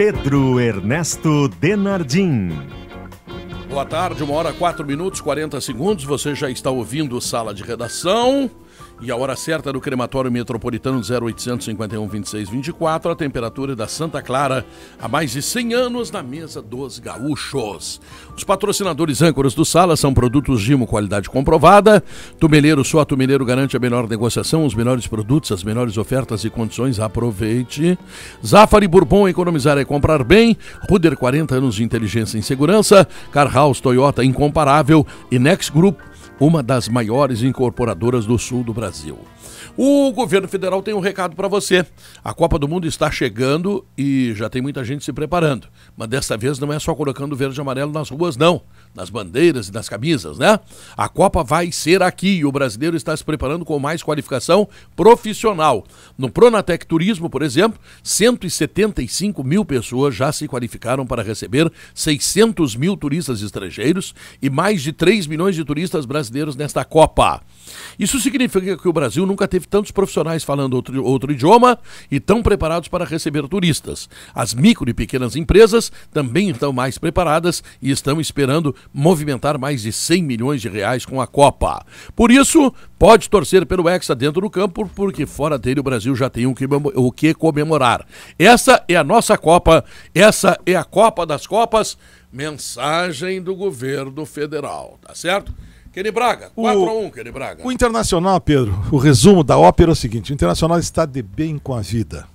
Pedro Ernesto Denardim. Boa tarde, uma hora, quatro minutos, 40 segundos. Você já está ouvindo Sala de Redação. E a hora certa do crematório metropolitano 0851 2624, a temperatura da Santa Clara há mais de 100 anos na mesa dos gaúchos. Os patrocinadores âncoras do Sala são produtos Gimo, qualidade comprovada. Tumeleiro, só Tumeleiro garante a melhor negociação, os melhores produtos, as melhores ofertas e condições. Aproveite. Zafari Bourbon, economizar é comprar bem. Ruder, 40 anos de inteligência em segurança. Car House Toyota, incomparável. E Next Group, uma das maiores incorporadoras do sul do Brasil. O governo federal tem um recado para você. A Copa do Mundo está chegando e já tem muita gente se preparando. Mas desta vez não é só colocando verde e amarelo nas ruas, não. Nas bandeiras e nas camisas, né? A Copa vai ser aqui e o brasileiro está se preparando com mais qualificação profissional. No Pronatec Turismo, por exemplo, 175 mil pessoas já se qualificaram para receber 600 mil turistas estrangeiros e mais de 3 milhões de turistas brasileiros nesta Copa. Isso significa que o Brasil nunca teve tantos profissionais falando outro, outro idioma e estão preparados para receber turistas. As micro e pequenas empresas também estão mais preparadas e estão esperando movimentar mais de 100 milhões de reais com a Copa. Por isso, pode torcer pelo Hexa dentro do campo, porque fora dele o Brasil já tem o que comemorar. Essa é a nossa Copa, essa é a Copa das Copas. Mensagem do governo federal, tá certo? Kenny Braga, 4x1, Kenny Braga. O Internacional, Pedro, o resumo da ópera é o seguinte: o Internacional está de bem com a vida.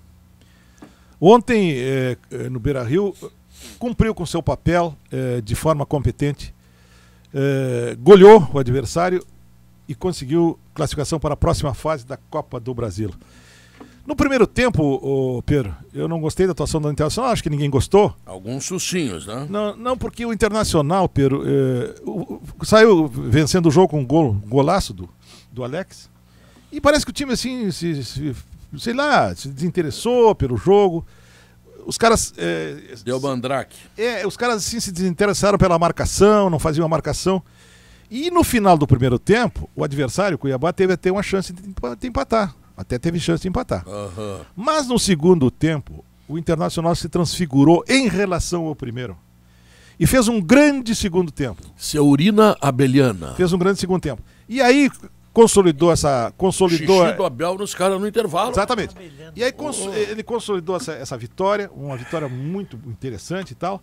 Ontem, eh, eh, no Beira Rio, cumpriu com seu papel eh, de forma competente, eh, goleou o adversário e conseguiu classificação para a próxima fase da Copa do Brasil. No primeiro tempo, o Pedro, eu não gostei da atuação do Internacional, acho que ninguém gostou. Alguns sustinhos, né? Não, não porque o Internacional, Pedro, é, o, saiu vencendo o jogo com um gol, golaço do, do Alex. E parece que o time, assim, se, se sei lá, se desinteressou pelo jogo. Os caras. É, Deu bandraque. É, os caras, assim, se desinteressaram pela marcação, não faziam a marcação. E no final do primeiro tempo, o adversário, o Cuiabá, teve até uma chance de empatar. Até teve chance de empatar. Uhum. Mas no segundo tempo, o Internacional se transfigurou em relação ao primeiro. E fez um grande segundo tempo. Seurina Abeliana. Fez um grande segundo tempo. E aí consolidou essa. Consolidou. Xixi do Abel nos caras no intervalo. Exatamente. E aí cons... oh. ele consolidou essa, essa vitória, uma vitória muito interessante e tal.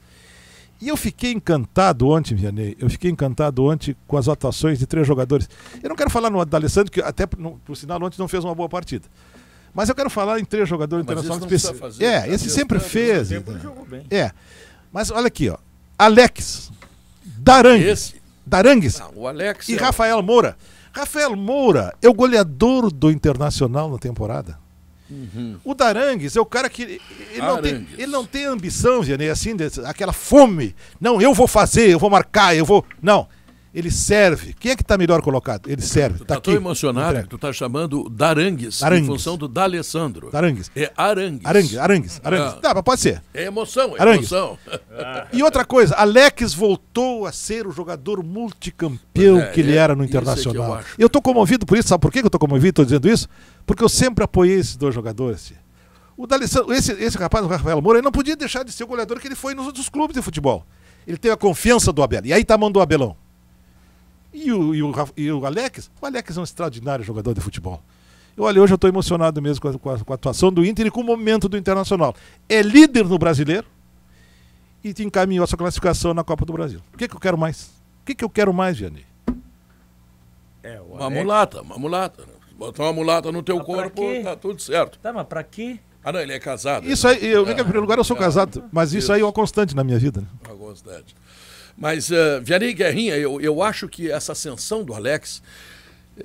E eu fiquei encantado ontem, Vianney, eu fiquei encantado ontem com as atuações de três jogadores. Eu não quero falar no D'Alessandro, que até, por sinal, ontem não fez uma boa partida. Mas eu quero falar em três jogadores internacionais. Esse é, esse tá sempre né? fez. Tempo, né? É. Mas olha aqui, ó. Alex, Darangues, Darangues ah, o Alex e é... Rafael Moura. Rafael Moura é o goleador do Internacional na temporada. Uhum. O Darangues é o cara que. Ele, não, tem, ele não tem ambição, Janê, assim, aquela fome. Não, eu vou fazer, eu vou marcar, eu vou. Não ele serve. Quem é que está melhor colocado? Ele serve. Tu tá, tá tão emocionado que tu está chamando Darangues, Darangues. em função do D'Alessandro. Darangues. É Arangues. Arangues, Arangues, Arangues. É. Tá, ah. Não, pode ser. É emoção, é Arangues. emoção. E outra coisa, Alex voltou a ser o jogador multicampeão é, que ele é, era no é Internacional. É eu, estou comovido por isso, sabe por que eu estou comovido, estou dizendo isso? Porque eu sempre apoiei esses dois jogadores. O D'Alessandro, esse, esse rapaz, o Rafael Moura, ele não podia deixar de ser o goleador que ele foi nos outros clubes de futebol. Ele teve a confiança do Abel. E aí tá a mão do Abelão. E o, e o, e o Alex? O Alex é um extraordinário jogador de futebol. Olha, hoje eu estou emocionado mesmo com a, com, a, com a, atuação do Inter e com o momento do Internacional. É líder no brasileiro e te encaminhou a sua classificação na Copa do Brasil. O que, é que eu quero mais? O que, é que eu quero mais, Vianney? É, Alex... Uma mulata, uma mulata. Né? Botar uma mulata no teu ah, corpo, tá tudo certo. Tá, mas pra quê? Ah, não, ele é casado. Isso aí, eu, ah, em primeiro lugar, eu sou é, casado, mas isso, isso aí é uma constante na minha vida. Né? Uma constante. Mas uh, Vianney Guerrinha, eu, eu acho que essa ascensão do Alex.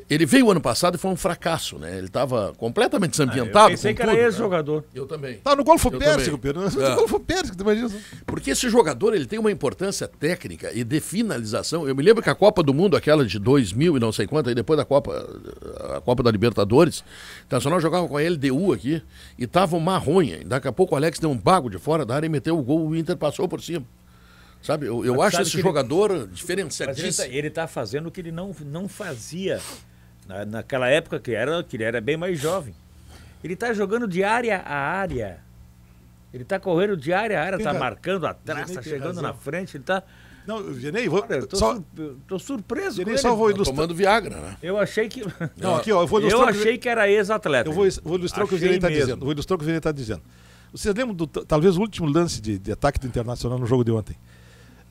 Ele veio ano passado e foi um fracasso, né? Ele estava completamente desambientado. Ah, eu pensei que tudo, era esse jogador Né? Eu também. Tá no Golfo Pérsico, Pedro. Tá no é. Golfo Pérsico, tu imagina. Porque esse jogador, ele tem uma importância técnica e de finalização. Eu me lembro que a Copa do Mundo, aquela de 2000 e não sei quanto, aí depois da Copa, a Copa da Libertadores, o Internacional jogava com a LDU aqui e tava um marronha. Daqui a pouco o Alex deu um bago de fora da área e meteu o gol, o Inter passou por cima. Sabe, eu, eu acho esse jogador ele, tá- diferenciadíssimo. Ele está tá fazendo o que ele não, não fazia na, naquela época que, era, que ele era bem mais jovem. Ele está jogando de área a área. Ele está correndo de área a área, está então, marcando atrás, está chegando razão. na frente, ele está... Não, Genei, vou. só... sur... surpreso Genei, só vou tá ilustrar. Tomando Viagra, né? Eu achei que. Não, aqui, ó, eu vou ilustrar. Eu achei que, que era ex-atleta. Eu vou, vou ilustrar achei o que o Genei está dizendo. Vou ilustrar o que o Genei está dizendo. Vocês lembram do talvez o último lance de, de ataque do Internacional no jogo de ontem?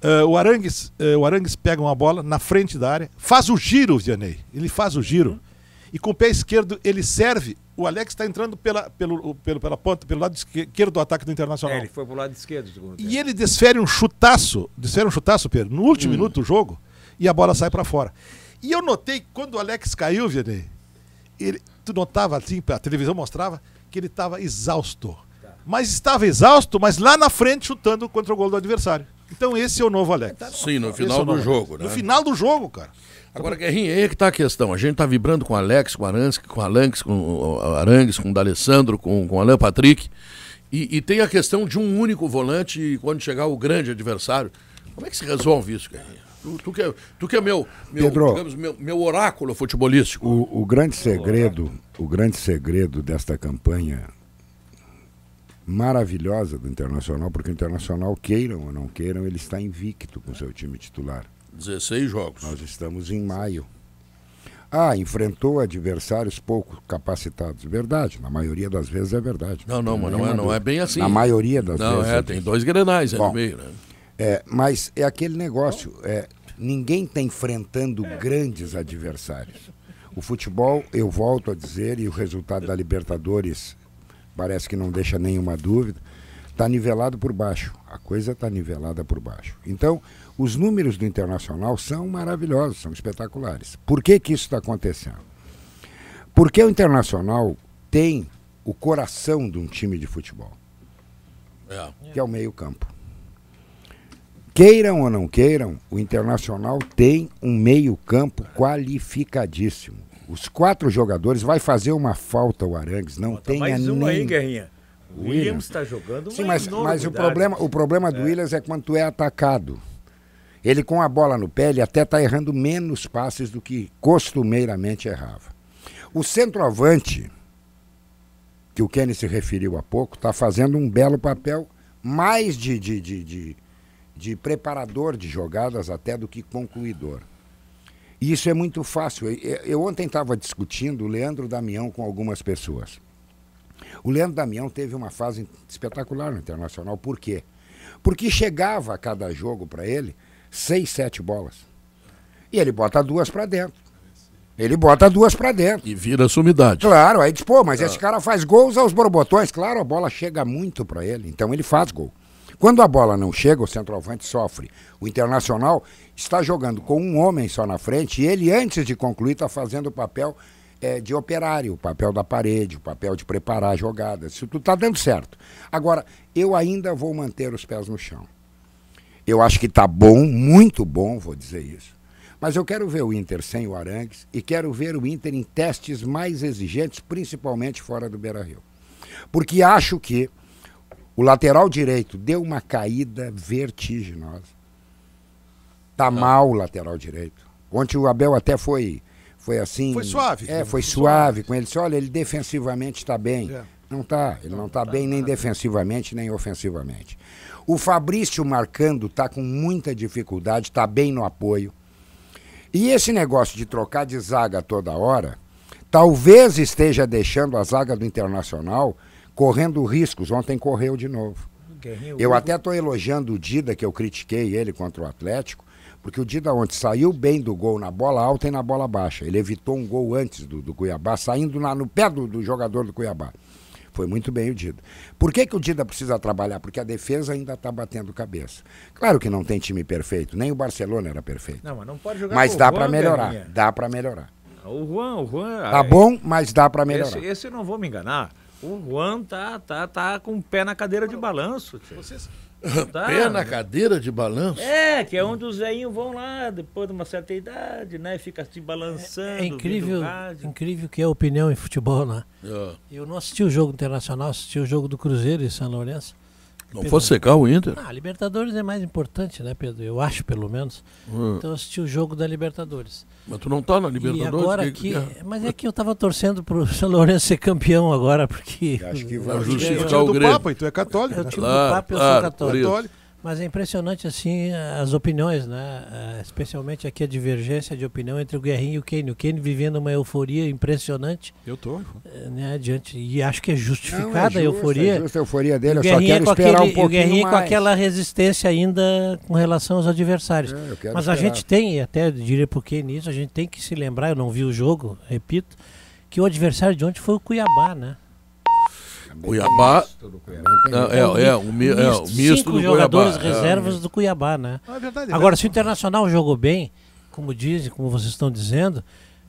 Uh, o, Arangues, uh, o Arangues pega uma bola na frente da área, faz o giro, Vianney. Ele faz o giro. Uhum. E com o pé esquerdo ele serve. O Alex está entrando pela, pelo, pelo, pela ponta, pelo lado esquerdo do ataque do Internacional. É, ele foi pro lado esquerdo. E ele desfere um chutaço, desfere um chutaço, Pedro, no último uhum. minuto do jogo, e a bola sai para fora. E eu notei que quando o Alex caiu, Vianney, ele, tu notava assim, a televisão mostrava, que ele estava exausto. Tá. Mas estava exausto, mas lá na frente chutando contra o gol do adversário. Então esse é o novo Alex. Sim, no final é do jogo, Alex. né? No final do jogo, cara. Agora, Guerrinha, aí é que tá a questão. A gente tá vibrando com o Alex, com o Arangues, com o Arangues, com o, Arangues, com o D'Alessandro, com, com o Alain Patrick. E, e, tem a questão de um único volante quando chegar o grande adversário. Como é que se resolve isso, Guerrinha? Tu, tu, que, é, tu que é meu, meu, Pedro, digamos, meu, meu oráculo futebolístico. O, o grande segredo, o grande segredo desta campanha maravilhosa do Internacional, porque o Internacional, queiram ou não queiram, ele está invicto com seu time titular. 16 jogos. Nós estamos em maio. Ah, enfrentou adversários pouco capacitados. Verdade, na maioria das vezes é verdade. Não, não, mas não é, não é bem assim. Na maioria das não, vezes. Não, é, é, tem dois grenais aí Bom, no meio, né? É, mas é aquele negócio, é, ninguém está enfrentando grandes adversários. O futebol, eu volto a dizer, e o resultado da Libertadores parece que não deixa nenhuma dúvida, está nivelado por baixo. A coisa está nivelada por baixo. Então, os números do Internacional são maravilhosos, são espetaculares. Por que, que isso está acontecendo? Porque o Internacional tem o coração de um time de futebol, é. que é o meio campo. Queiram ou não queiram, o Internacional tem um meio campo qualificadíssimo os quatro jogadores, vai fazer uma falta o Arangues, não Bota tenha mais um nem... aí, Guerrinha. O Williams, está jogando Sim, mas, mas o problema, o problema do é. Williams é quando tu é atacado. Ele com a bola no pé, ele até está errando menos passes do que costumeiramente errava. O centroavante, que o Kenny se referiu há pouco, está fazendo um belo papel mais de, de, de, de, de preparador de jogadas até do que concluidor. E isso é muito fácil. Eu ontem estava discutindo o Leandro Damião com algumas pessoas. O Leandro Damião teve uma fase espetacular no Internacional. Por quê? Porque chegava a cada jogo para ele seis, sete bolas. E ele bota duas para dentro. Ele bota duas para dentro. E vira sumidade. Claro, aí diz, pô, mas é. esse cara faz gols aos borbotões. Claro, a bola chega muito para ele, então ele faz gol. Quando a bola não chega, o centroavante sofre. O Internacional está jogando com um homem só na frente e ele, antes de concluir, está fazendo o papel é, de operário, o papel da parede, o papel de preparar a jogada. Isso tudo está dando certo. Agora, eu ainda vou manter os pés no chão. Eu acho que está bom, muito bom, vou dizer isso. Mas eu quero ver o Inter sem o Arangues e quero ver o Inter em testes mais exigentes, principalmente fora do Beira-Rio. Porque acho que o lateral direito deu uma caída vertiginosa. Tá, tá mal o lateral direito. Ontem o Abel até foi foi assim. Foi suave. É, foi, foi suave, suave, com ele. Disse, olha, ele defensivamente está bem. É. Não está. Ele então não está tá bem tá nem nada. defensivamente, nem ofensivamente. O Fabrício marcando está com muita dificuldade, está bem no apoio. E esse negócio de trocar de zaga toda hora, talvez esteja deixando a zaga do Internacional correndo riscos. Ontem correu de novo. eu até estou elogiando o Dida, que eu critiquei ele contra o Atlético, porque o Dida ontem saiu bem do gol na bola alta e na bola baixa. Ele evitou um gol antes do, do Cuiabá, saindo na, no pé do, do jogador do Cuiabá. Foi muito bem o Dida. Por que, que o Dida precisa trabalhar? Porque a defesa ainda está batendo cabeça. Claro que não tem time perfeito, nem o Barcelona era perfeito. Não, mas não pode jogar Mas dá para melhorar, dá para melhorar. O Juan, o Juan. Tá bom, mas dá para melhorar. Esse, esse eu não vou me enganar. O Juan tá, tá, tá com o pé na cadeira de balanço. Vocês... Tá. Pé na cadeira de balanço? É, que é onde os veinhos vão lá depois de uma certa idade, né? Fica se balançando. É, é incrível, incrível que é a opinião em futebol, né? É. Eu não assisti o jogo internacional, assisti o jogo do Cruzeiro em São Lourenço. Não fosse secar o Inter. Ah, Libertadores é mais importante, né, Pedro? Eu acho, pelo menos. Hum. Então eu assisti o jogo da Libertadores. Mas tu não tá na Libertadores? E agora que, é? é. Mas é que eu tava torcendo pro São Lourenço ser campeão agora, porque... Acho que é vai justificar o Grêmio. do Papa, e então tu é católico. Eu né? é o time claro, do Papa, eu claro, sou católico. Mas é impressionante assim as opiniões, né? É, especialmente aqui a divergência de opinião entre o Guerrinho e o Kane. O Kane vivendo uma euforia impressionante. Eu tô. Eh, né, diante, e acho que é justificada Não, é a é euforia. É justa a euforia dele, eu só quero esperar aquele, um pouquinho O Guerrinho mais. com aquela resistência ainda com relação aos adversários. É, Mas esperar. a gente tem, até diria pro Kane isso, a gente tem que se lembrar, eu não vi o jogo, repito, que o adversário de ontem foi o Cuiabá, né? Cuiabá. É, é, mi, é, o misto cinco do jogadores Cuiabá. É. reservas é. do Cuiabá, né? Ah, é verdade, é Agora, é. se o Internacional jogou bem, como dizem, como vocês estão dizendo,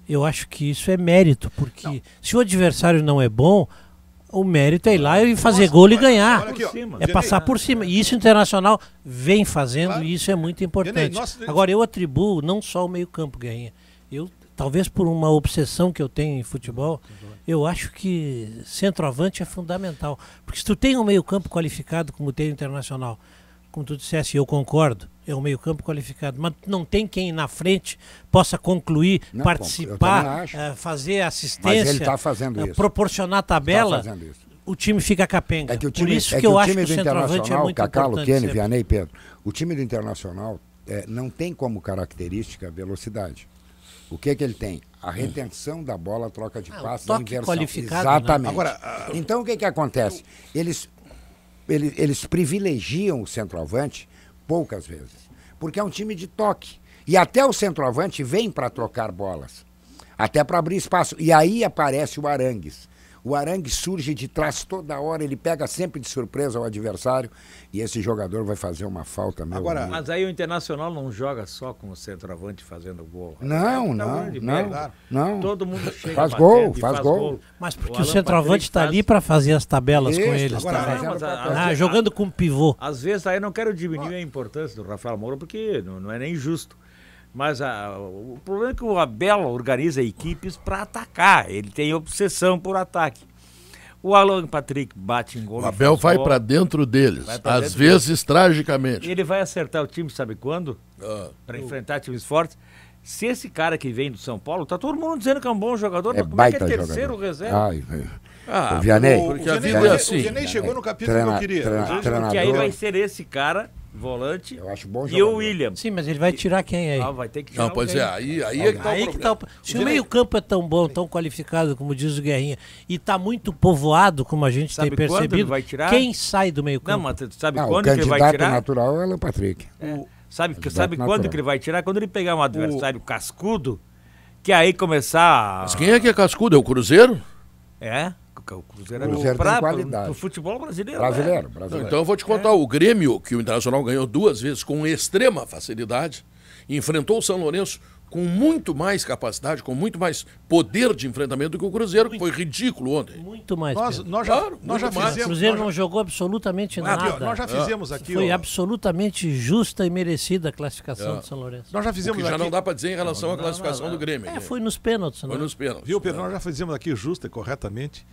eu acho que isso é mérito, porque não. se o adversário não é bom, o mérito é ir lá e fazer Nossa, gol e ganhar. Aqui, é passar por cima. E isso o Internacional vem fazendo claro. e isso é muito importante. Agora, eu atribuo não só o meio-campo, ganha. Eu talvez por uma obsessão que eu tenho em futebol, eu acho que centroavante é fundamental. Porque se tu tem um meio-campo qualificado como tem o Internacional, como tu dissesse, eu concordo, é um meio-campo qualificado, mas não tem quem na frente possa concluir, não, participar, uh, fazer assistência, tá uh, proporcionar tá tabela. Tá o time fica capenga. É que o time, Por isso é que, que, eu acho que o centroavante é muito Cacalo, importante. Kenny, Vianney, Pedro. O time do Internacional é, não tem como característica velocidade o que é que ele tem? A retenção da bola, a troca de ah, passe, a inversão. Qualificado, né? Exatamente. Né? Agora, uh, então o que é que acontece? Eles, eles, eles privilegiam o centroavante poucas vezes, porque é um time de toque. E até o centroavante vem para trocar bolas, até para abrir espaço. E aí aparece o Arangues o Arangue surge de trás toda hora, ele pega sempre de surpresa o adversário e esse jogador vai fazer uma falta mesmo. Agora, amigo. mas aí o Internacional não joga só com o centroavante fazendo gol. Não, tá não, não, não, Todo mundo chega faz gol, faz, gol. Mas porque o, centroavante está ali para fazer as tabelas com eles. Tá agora, ah, jogando com pivô. Às vezes aí não quero diminuir a importância do Rafael Moura porque não é nem justo. Mas a, o problema é que o Abel organiza equipes para atacar. Ele tem obsessão por ataque. O Alan Patrick bate em gol. O Abel vai para dentro deles, pra às dentro vezes deles. tragicamente. Ele vai acertar o time, sabe quando? Ah, para enfrentar times fortes. Se esse cara que vem do São Paulo, tá todo mundo dizendo que é um bom jogador, é mas como é que é terceiro jogador. reserva? Ai, ah, o Vianney. O, o, Vianney, o Vianney, é assim. o Vianney chegou no capítulo trena, que eu queria. porque aí vai ser esse cara volante. Eu acho bom jogador. E o William. Sim, mas ele vai tirar quem aí? Ah, vai ter que tirar Não, pois alguém. é, aí, aí é que tá, aí o, que tá o Se o, o meio-campo é tão bom, tão qualificado, como diz o Guerrinha, e tá muito povoado, como a gente sabe tem percebido, vai tirar? quem sai do meio-campo? Não, mas tu sabe Não, ah, quando que ele vai tirar? natural é o Patrick. É. Sabe, que, sabe quando que ele vai tirar? Quando ele pegar um adversário o... cascudo, que aí começar. Mas quem é que é cascudo? É o Cruzeiro? É o Cruzeiro era o Cruzeiro pra, qualidade. Pro futebol brasileiro. Brasileiro, né? brasileiro. então eu vou te contar, é. o Grêmio, que o Internacional ganhou duas vezes com extrema facilidade, enfrentou o São Lourenço com muito mais capacidade, com muito mais poder de enfrentamento do que o Cruzeiro, que foi ridículo ontem. Muito mais. Nós, nós já, claro, nós já fizemos. O Cruzeiro não jogou absolutamente nada. nós já ah. fizemos aqui. Foi ó, absolutamente justa e merecida a classificação é. do São Lourenço. Nós já fizemos. O que já aqui... não dá para dizer em relação não, não à classificação não, do Grêmio. É, né? foi nos pênaltis. Foi né? nos pênaltis. Viu, Pedro? É. Nós já fizemos aqui justa e corretamente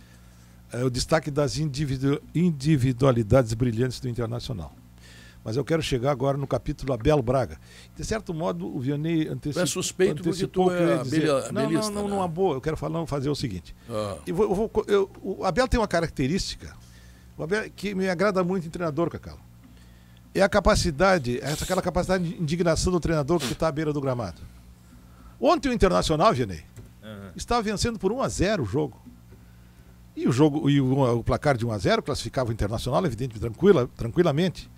é o destaque das individu individualidades brilhantes do Internacional. Mas eu quero chegar agora no capítulo Abel Braga. De certo modo, o Vianney é antecipou é suspeito antecipou porque tu é abelha, Não, não, não, né? boa. Eu quero falar, fazer o seguinte. Ah. Eu vou, eu vou, eu, o Abel tem uma característica Abel, que me agrada muito em treinador, Cacau. É a capacidade, é aquela capacidade de indignação do treinador que está à beira do gramado. Ontem o Internacional, Vianney, uhum. estava vencendo por 1 a 0 o jogo. E o jogo e o, o placar de 1 a 0 classificava o Internacional, evidente, tranquila, tranquilamente.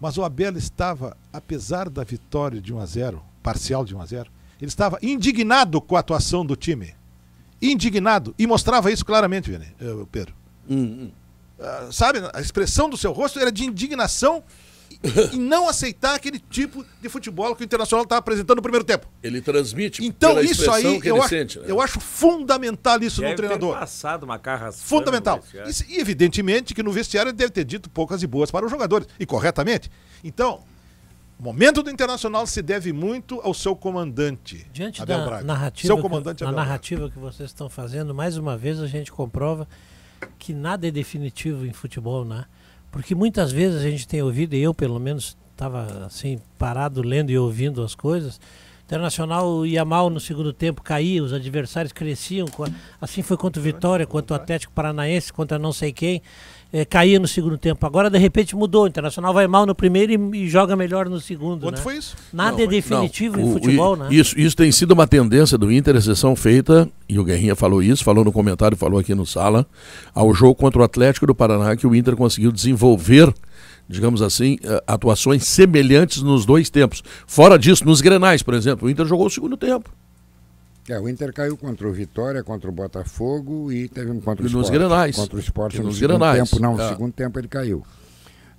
Mas o Abel estava, apesar da vitória de 1 a 0, parcial de 1 a 0, ele estava indignado com a atuação do time. Indignado e mostrava isso claramente, eh, Pedro. Hum, hum. Uh, sabe, a expressão do seu rosto era de indignação e não aceitar aquele tipo de futebol que o Internacional está apresentando no primeiro tempo. Ele transmite Então isso aí eu acho, sente, né? eu acho fundamental isso deve no treinador. Ter passado uma carração fundamental. E evidentemente que no vestiário ele deve ter dito poucas e boas para os jogadores e corretamente. Então, o momento do Internacional se deve muito ao seu comandante. Diante Abel da Braga. narrativa, seu comandante que, Abel narrativa Braga. que vocês estão fazendo, mais uma vez a gente comprova que nada é definitivo em futebol, né? Porque muitas vezes a gente tem ouvido, e eu pelo menos estava assim, parado lendo e ouvindo as coisas, Internacional ia mal no segundo tempo, caía, os adversários cresciam. Assim foi contra o Vitória, contra o Atlético Paranaense, contra não sei quem. É, caía no segundo tempo. Agora, de repente, mudou. O Internacional vai mal no primeiro e, e joga melhor no segundo. Quanto né? foi isso? Nada não, é definitivo não, em futebol, e, né? Isso, isso tem sido uma tendência do Inter, exceção feita, e o Guerrinha falou isso, falou no comentário, falou aqui no sala, ao jogo contra o Atlético do Paraná, que o Inter conseguiu desenvolver digamos assim, eh, atuações semelhantes nos dois tempos. Fora disso, nos grenais, por exemplo, o Inter jogou o segundo tempo. É, o Inter caiu contra o Vitória, contra o Botafogo e teve um contra o Sport. Nos Grenais. Contra o Sport no nos segundo granais. tempo, não, no é. segundo tempo ele caiu.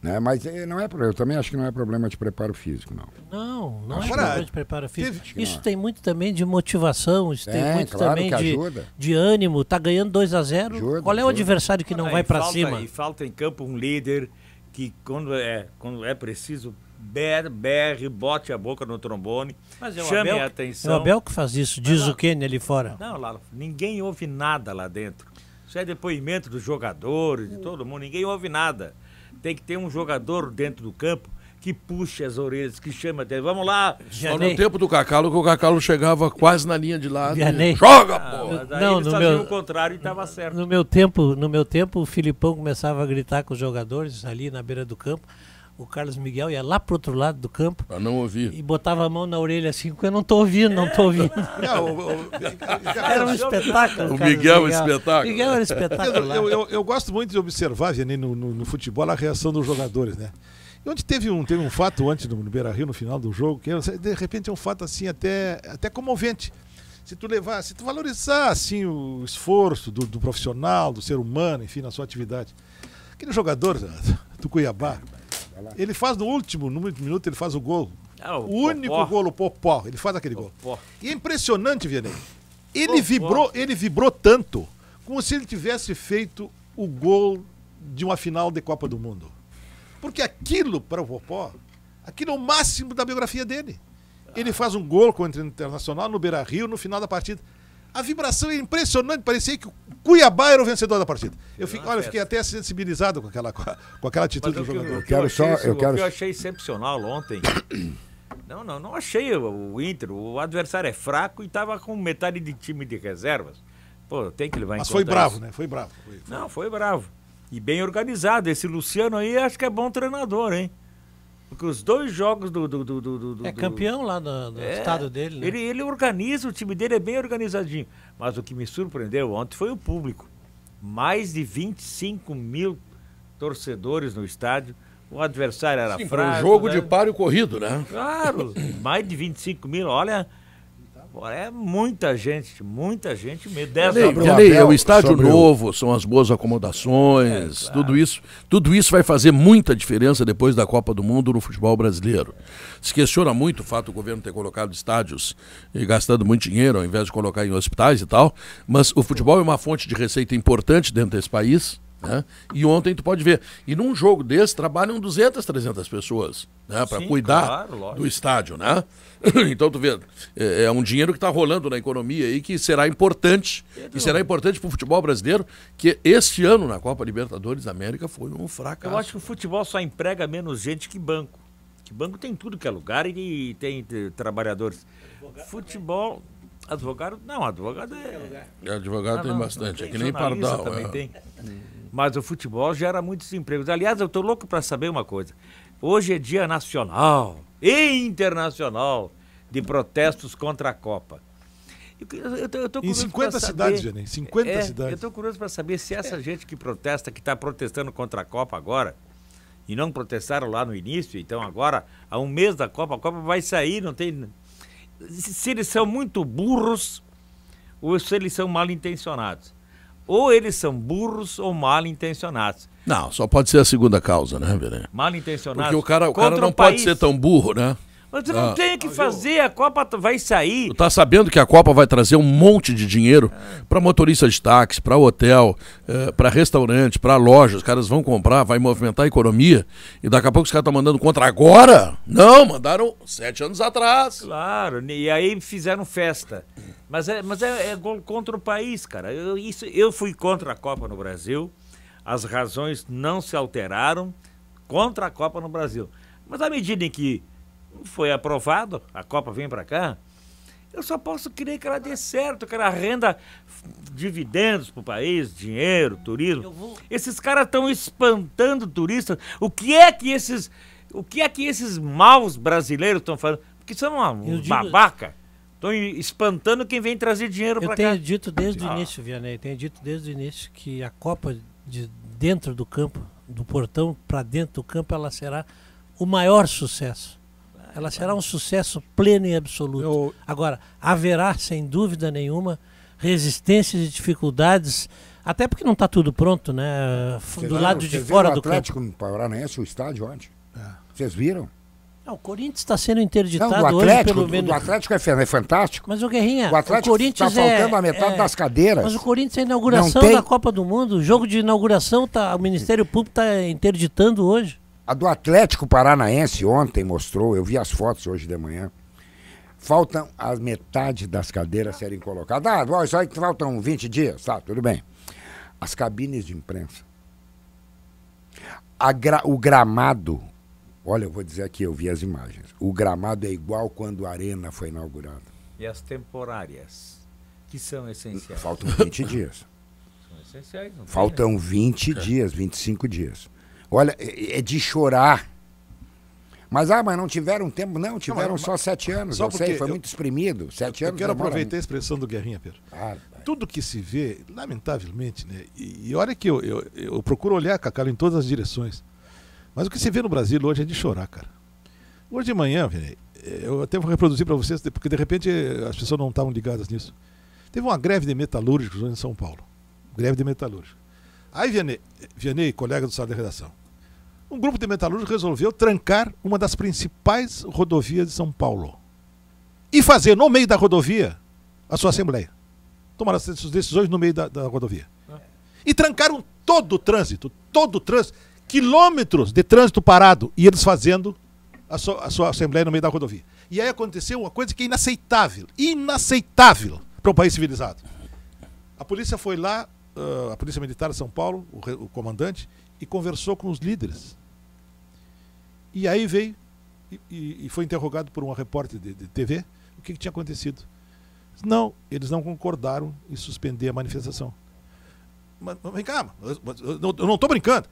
Né? Mas eh, não é eu também acho que não é problema de preparo físico, não. Não, não acho é problema é. de preparo físico. isso tem muito também de motivação, isso tem é, muito claro também de, de, ânimo. Tá ganhando 2 a 0 ajuda, Qual é ajuda. o adversário que não ah, vai para cima? E falta em campo um líder, que quando é, quando é preciso, berre, berre, bote a boca no trombone, Mas é chame Abel, a atenção. É o Abel que faz isso, diz o que ali fora? Não, Lalo, ninguém ouve nada lá dentro. Isso é depoimento dos jogadores, de todo mundo, ninguém ouve nada. Tem que ter um jogador dentro do campo que puxa as orelhas, que chama até. Vamos lá! Só no tempo do Cacalo, que o Cacalo chegava quase na linha de lado. Joga, pô! Ah, não, no meu, o contrário e estava certo. No meu, tempo, no meu tempo, o Filipão começava a gritar com os jogadores ali na beira do campo. O Carlos Miguel ia lá pro outro lado do campo. Pra não ouvir. E botava a mão na orelha assim, porque eu não tô ouvindo, não tô é. ouvindo. Não, o, o, era um espetáculo. O Miguel, é Miguel. espetáculo. Miguel era espetáculo. Eu, eu, eu, gosto muito de observar, Vianney, no, no, no futebol, a reação dos jogadores, né? E onde teve um, teve um fato antes no Beira Rio, no final do jogo, que é, de repente é um fato assim até, até comovente. Se tu levar, se tu valorizar assim o esforço do, do profissional, do ser humano, enfim, na sua atividade. Aquele jogador do Cuiabá, ele faz no último no último minuto, ele faz o gol. Ah, o, o único popó. gol, o Popó, ele faz aquele popó. gol. E é impressionante, Vianney. Ele popó. vibrou, ele vibrou tanto como se ele tivesse feito o gol de uma final de Copa do Mundo. Porque aquilo para o Popó, aquilo é o máximo da biografia dele. Ele faz um gol contra o Internacional no Beira Rio no final da partida. A vibração é impressionante, parecia que o Cuiabá era o vencedor da partida. Eu fiquei, olha, eu fiquei até sensibilizado com aquela, com aquela atitude do jogador. Eu, quero só, eu achei excepcional ontem. Não, não, não achei o, Inter. O adversário é fraco e estava com metade de time de reservas. Pô, tem que levar em Mas foi bravo, isso. né? Foi bravo. Foi, foi. Não, foi bravo e bem organizado. Esse Luciano aí acho que é bom treinador, hein? Porque os dois jogos do. do, do, do é campeão lá do, do é, estado dele, né? Ele, ele organiza, o time dele é bem organizadinho. Mas o que me surpreendeu ontem foi o público. Mais de 25 mil torcedores no estádio. O adversário era Sim, fraco. um jogo né? de e corrido, né? Claro, mais de 25 mil. Olha, Agora é muita gente, muita gente mesmo. Dez é o estádio novo, o... são as boas acomodações, é, claro. tudo isso. Tudo isso vai fazer muita diferença depois da Copa do Mundo no futebol brasileiro. Se questiona muito o fato do governo ter colocado estádios e gastado muito dinheiro ao invés de colocar em hospitais e tal, mas o futebol é uma fonte de receita importante dentro desse país né? E ontem tu pode ver. E num jogo desse trabalham 200, 300 pessoas né? para cuidar claro, do estádio. Né? então tu vê, é, é um dinheiro que está rolando na economia e que será importante. Pedro. E será importante para o futebol brasileiro, que este ano na Copa Libertadores da América foi um fracasso. Eu acho que o futebol só emprega menos gente que banco. Que banco tem tudo que é lugar e tem, trabalhadores. Advogado futebol. Advogado, não, advogado é. Advogado ah, não, tem bastante, é que nem pardal. Também é. tem. Mas o futebol gera muitos empregos. Aliás, eu estou louco para saber uma coisa. Hoje é dia nacional e internacional de protestos contra a Copa. Eu, eu, tô, eu tô em 50 saber, cidades, Janine, 50 é, cidades. Eu estou curioso para saber se essa gente que protesta, que está protestando contra a Copa agora, e não protestaram lá no início, então agora, há um mês da Copa, a Copa vai sair, não tem. Se eles são muito burros ou se eles são mal intencionados. Ou eles são burros ou mal intencionados. Não, só pode ser a segunda causa, né, Verê? Mal intencionados. Porque o cara, o cara não pode ser tão burro, né? Mas você não tem ah. tem que fazer, a Copa vai sair. Tu tá sabendo que a Copa vai trazer um monte de dinheiro para motorista de táxi, para hotel, eh, para restaurante, para loja. Os caras vão comprar, vai movimentar a economia. E daqui a pouco os caras estão mandando contra agora? Não, mandaram sete anos atrás. Claro, e aí fizeram festa. Mas é, mas é, é gol contra o país, cara. Eu, isso, eu fui contra a Copa no Brasil. As razões não se alteraram contra a Copa no Brasil. Mas à medida em que foi aprovado, a Copa vem para cá, eu só posso querer que ela dê certo, que ela renda dividendos para o país, dinheiro, turismo. Vou... Esses caras estão espantando turistas. O que é que esses, o que é que esses maus brasileiros estão fazendo? Porque são é uma, um digo... babaca. Estão espantando quem vem trazer dinheiro para cá. Eu tenho dito desde ah. o início, Vianney, tenho dito desde o início que a Copa de dentro do campo, do portão para dentro do campo, ela será o maior sucesso. Ela será um sucesso pleno e absoluto. Eu... Agora, haverá, sem dúvida nenhuma, resistências e dificuldades, até porque não está tudo pronto, né? do lado de fora do campo. O Atlético Paranaense, o estádio ontem. É. Vocês viram? Não, o Corinthians está sendo interditado não, do Atlético, hoje, pelo menos. O Atlético é, é fantástico. Mas o Guerrinha, o, Atlético o Corinthians está faltando é, a metade é, das cadeiras. Mas o Corinthians, a é inauguração tem... da Copa do Mundo, o jogo de inauguração, tá, o Ministério Público está interditando hoje. A do Atlético Paranaense ontem mostrou, eu vi as fotos hoje de manhã. Faltam a metade das cadeiras serem colocadas. Ah, só que faltam 20 dias, tá, tudo bem. As cabines de imprensa. Gra... o gramado Olha, eu vou dizer aqui, eu vi as imagens. O gramado é igual quando a arena foi inaugurada. E as temporárias, que são essenciais? Faltam 20 dias. São essenciais, não Faltam tem, né? 20 é. dias, 25 dias. Olha, é, é de chorar. Mas, ah, mas não tiveram tempo, não, tiveram não, mas, só sete anos. Só eu sei, foi eu, muito exprimido. Sete eu anos. Eu é quero aproveitar a expressão do Guerrinha, Pedro. Ah, Tudo que se vê, lamentavelmente, né? E, e olha que eu, eu, eu procuro olhar, Cacalo, em todas as direções. Mas o que se vê no Brasil hoje é de chorar, cara. Hoje de manhã, eu até vou reproduzir para vocês, porque de repente as pessoas não estavam ligadas nisso. Teve uma greve de metalúrgicos em São Paulo. Greve de metalúrgicos. Aí, Vianney, colega do Sala de Redação, um grupo de metalúrgicos resolveu trancar uma das principais rodovias de São Paulo e fazer no meio da rodovia a sua assembleia. Tomaram as decisões no meio da, da rodovia. É. E trancaram todo o trânsito, todo o trânsito quilômetros de trânsito parado e eles fazendo a sua, a sua assembleia no meio da rodovia. E aí aconteceu uma coisa que é inaceitável, inaceitável para um país civilizado. A polícia foi lá, uh, a Polícia Militar de São Paulo, o, o comandante, e conversou com os líderes. E aí veio e, e, foi interrogado por uma repórter de, de TV o que, que, tinha acontecido. Não, eles não concordaram em suspender a manifestação. Mas, mas vem cá, eu não estou brincando.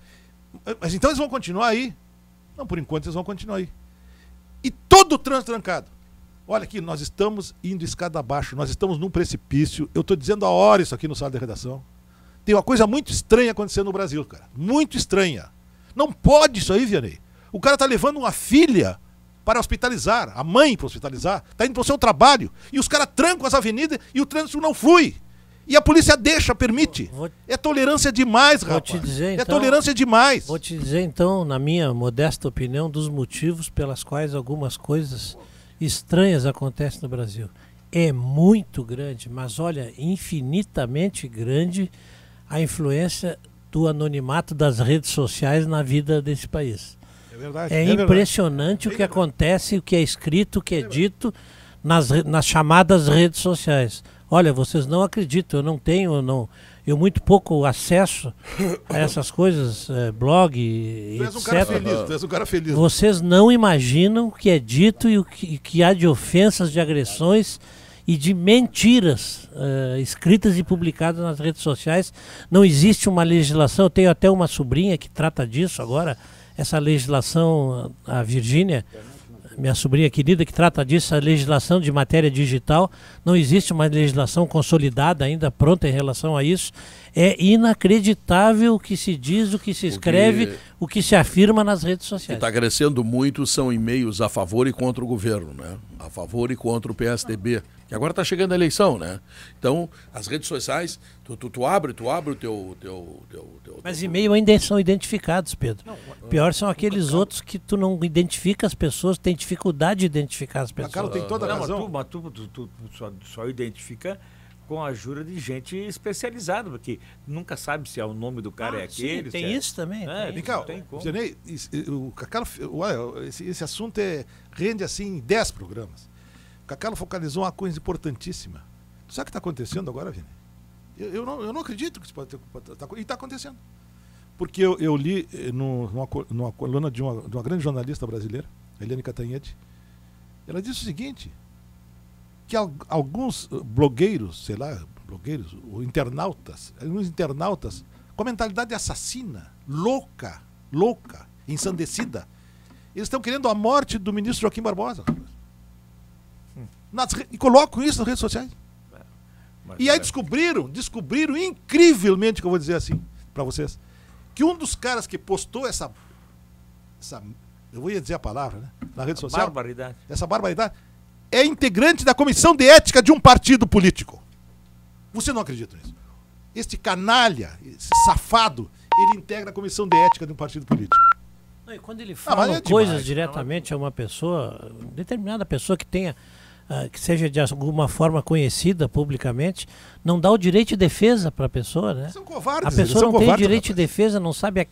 Mas então eles vão continuar aí? Não, por enquanto eles vão continuar aí. E todo o trânsito trancado. Olha aqui, nós estamos indo escada abaixo, nós estamos num precipício. Eu estou dizendo a hora isso aqui no salão de redação. Tem uma coisa muito estranha acontecendo no Brasil, cara. Muito estranha. Não pode isso aí, Vianney. O cara tá levando uma filha para hospitalizar, a mãe para hospitalizar, tá indo para o seu trabalho, e os caras trancam as avenidas e o trânsito não flui. E a polícia deixa, permite. Vou, é tolerância demais, vou rapaz. Te dizer, é então, tolerância demais. Vou te dizer, então, na minha modesta opinião, dos motivos pelas quais algumas coisas estranhas acontecem no Brasil. É muito grande, mas olha, infinitamente grande a influência do anonimato das redes sociais na vida desse país. É, verdade, é, é impressionante verdade. o que é acontece, o que é escrito, o que é, é dito nas, nas chamadas redes sociais. Olha, vocês não acreditam, eu não tenho, não, eu muito pouco acesso a essas coisas, é, blog, tu etc. um cara feliz, tu és um cara feliz. Vocês não imaginam o que é dito e o que, que há de ofensas, de agressões e de mentiras uh, escritas e publicadas nas redes sociais. Não existe uma legislação, eu tenho até uma sobrinha que trata disso agora, essa legislação, eh, a Virgínia minha sobrinha querida, que trata disso, a legislação de matéria digital. Não existe uma legislação consolidada ainda, pronta em relação a isso. É inacreditável o que se diz, o que se escreve, o que, o que se afirma nas redes sociais. Está crescendo muito, são e-mails a favor e contra o governo, né? a favor e contra o PSDB que agora está chegando a eleição, né? Então, as redes sociais, tu, tu, tu abre, tu abre o teu. teu, teu, teu Mas e-mail ainda são identificados, Pedro. Não, Pior são aqueles cara, outros que tu não identifica as pessoas, tem dificuldade de identificar as pessoas. Cara, tem toda a razão. mas tu, tu, tu, tu só, só identifica com a ajuda de gente especializada, porque nunca sabe se é o nome do cara ah, é aquele. Sim, tem é... isso também. É, tem, o, esse, esse assunto é, rende assim 10 programas. Cacalo focalizou uma coisa importantíssima. sabe o que está acontecendo agora, Vini? Eu, eu, não, eu não acredito que isso pode ter. Tá, e está acontecendo. Porque eu, eu li eh, no, numa, numa, coluna de uma, de uma grande jornalista brasileira, Helene Catanhete, ela disse o seguinte: que alguns eh, blogueiros, sei lá, blogueiros, ou internautas, alguns internautas, com a mentalidade assassina, louca, louca, ensandecida, eles estão querendo a morte do ministro Joaquim Barbosa. Nas, e colocam isso nas redes sociais. É, e aí é. descobriram, descobriram incrivelmente, que eu vou dizer assim para vocês, que um dos caras que postou essa, essa eu ia dizer a palavra, né, na rede social, barbaridade. essa barbaridade, é integrante da comissão de ética de um partido político. Você não acredita nisso? Este canalha, esse safado, ele integra a comissão de ética de um partido político. Não, e quando ele ah, fala ah, é coisas demais. diretamente a uma pessoa, determinada pessoa que tenha ah, que seja de alguma forma conhecida publicamente, não dá o direito de defesa para a pessoa, né? São covardes, a pessoa não tem direito rapaz. de defesa, não sabe a...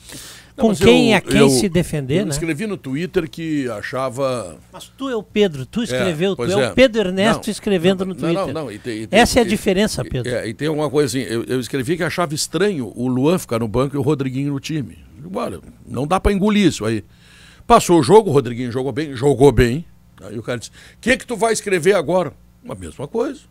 não, com quem eu, a quem eu, se defender, eu né? escrevi no Twitter que achava... Mas tu é o Pedro, tu é, escreveu, é, tu é, é, o é. Pedro Ernesto não, escrevendo não, no Twitter. Não, não, e tem, e tem, Essa é a e, diferença, Pedro. É, e tem uma coisa assim, eu, escrevi que achava estranho o Luan ficar no banco e o Rodriguinho no time. Bora, não dá para engolir isso aí. Passou o jogo, o Rodriguinho jogou bem, jogou bem, Aí o cara disse: o que, que tu vai escrever agora? A mesma coisa.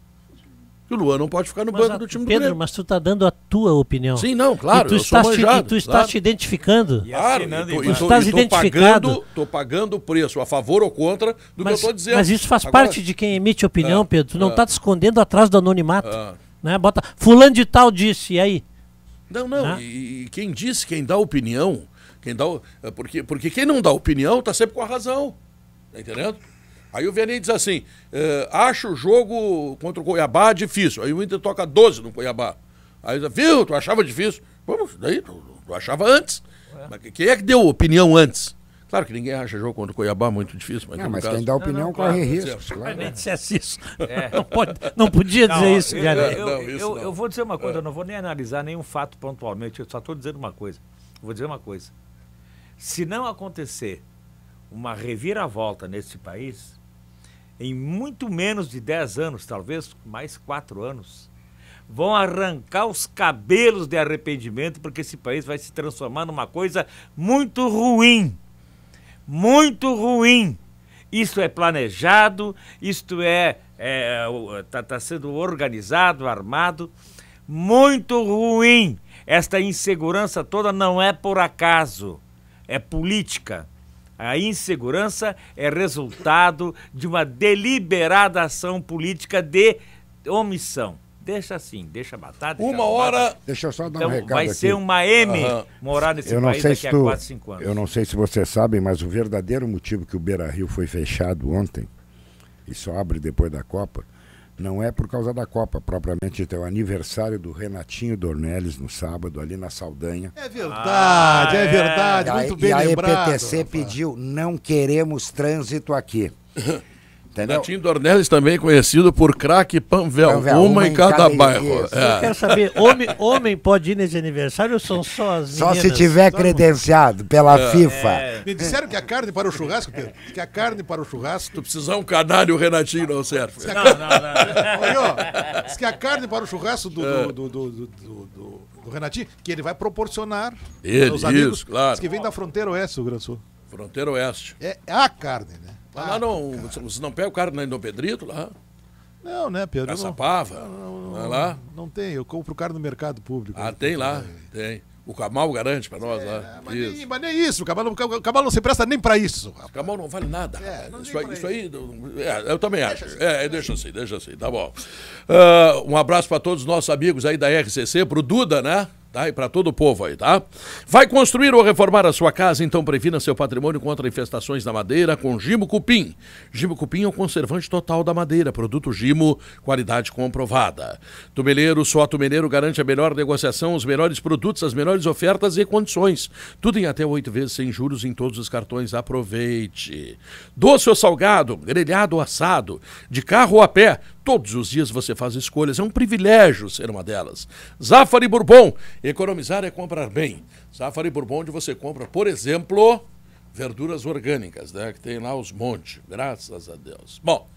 o Luan não pode ficar no mas banco a, do time Pedro, do Pedro, mas tu está dando a tua opinião. Sim, não, claro. E tu estás, manjado, te, tu estás te identificando. claro, e tu, estás identificado. Pagando, pagando o preço, a favor ou contra, do mas, que eu estou dizendo. Mas isso faz Agora, parte de quem emite opinião, ah, Pedro. Tu não está ah. te escondendo atrás do anonimato. Ah. né? Bota, fulano de tal disse, e aí? Não, não. Né? E, e, quem disse, quem dá opinião, quem dá. É porque, porque quem não dá opinião está sempre com a razão. Está entendendo? Aí o Vianney diz assim: eh, acho o jogo contra o Cuiabá difícil. Aí o Inter toca 12 no Cuiabá. Aí diz, viu, tu achava difícil? Vamos, daí tu, tu achava antes. É. Mas quem é que deu opinião antes? Claro que ninguém acha jogo contra o Cuiabá muito difícil, mas, mas caso... quem dá opinião não, não, corre claro, riscos. Claro. Nem dissesse isso. É. Não, pode, não podia dizer isso, eu, eu, eu, isso eu, vou dizer uma coisa, é. eu não vou nem analisar nenhum fato pontualmente, eu só estou dizendo uma coisa. Vou dizer uma coisa. Se não acontecer uma reviravolta nesse país, em muito menos de 10 anos, talvez mais 4 anos, vão arrancar os cabelos de arrependimento, porque esse país vai se transformar numa coisa muito ruim. Muito ruim. Isso é planejado, isto é. Está é, tá, tá sendo organizado, armado. Muito ruim. Esta insegurança toda não é por acaso, é política. A insegurança é resultado de uma deliberada ação política de omissão. Deixa assim, deixa matar. Deixa uma hora. Deixa eu só dar então, um recado. Vai aqui. ser uma M uhum. morar nesse eu não país sei daqui se tu, a 4, 5 anos. Eu não sei se vocês sabem, mas o verdadeiro motivo que o Beira Rio foi fechado ontem, e só abre depois da Copa, não é por causa da Copa, propriamente dito, é o aniversário do Renatinho Dornelles no sábado, ali na Saldanha. É verdade, é ah, é, é, verdade, muito e bem a, E a EPTC rapaz. pediu, não queremos trânsito aqui. Entendeu? Netinho Dornelles também conhecido por craque Panvel, Panvel, uma, uma em cada, cada bairro. É. Eu quero saber, homem, homem pode ir nesse aniversário ou são só as Só se tiver credenciado pela é. FIFA. É. Me disseram que a carne para o churrasco, Pedro, que a carne para o churrasco... Tu precisar um canário, Renatinho, não serve. Não, não, não. Olha, ó, diz que a carne para o churrasco é. do, do, do, do, do, do, Renatinho, que ele vai proporcionar ele, aos amigos isso, claro. que vem da fronteira oeste do Rio Grande Sul. Fronteira oeste. É a carne, né? lá ah, não. Cara. Você não pega o cara no Pedrito lá? Não, né, Pedro? Na Sapava? não, não, não, é lá? não tem, eu compro o cara no mercado público. Ah, tem lá, tem. O Camal garante pra nós é, lá. Mas nem, mas nem, isso, o Camal, o Camal não se presta nem pra isso. O Camal não vale nada. É, isso, aí, isso aí, é, eu também deixa acho. Assim, é, deixa é, assim. assim, deixa assim, tá bom. Uh, um abraço pra todos os nossos amigos aí da RCC, pro Duda, né? tá? E para todo o povo aí, tá? Vai construir ou reformar a sua casa, então previna seu patrimônio contra infestações da madeira com Gimo Cupim. Gimo Cupim é o conservante total da madeira, produto Gimo, qualidade comprovada. Tumeleiro, só Tumeleiro garante a melhor negociação, os melhores produtos, as melhores ofertas e condições. Tudo em até oito vezes sem juros em todos os cartões. Aproveite. Doce ou salgado, grelhado ou assado, de carro ou a pé, Todos os dias você faz escolhas, é um privilégio ser uma delas. Zafari Bourbon, economizar é comprar bem. Zafari Bourbon, onde você compra, por exemplo, verduras orgânicas, né? Que tem lá os montes, graças a Deus. Bom,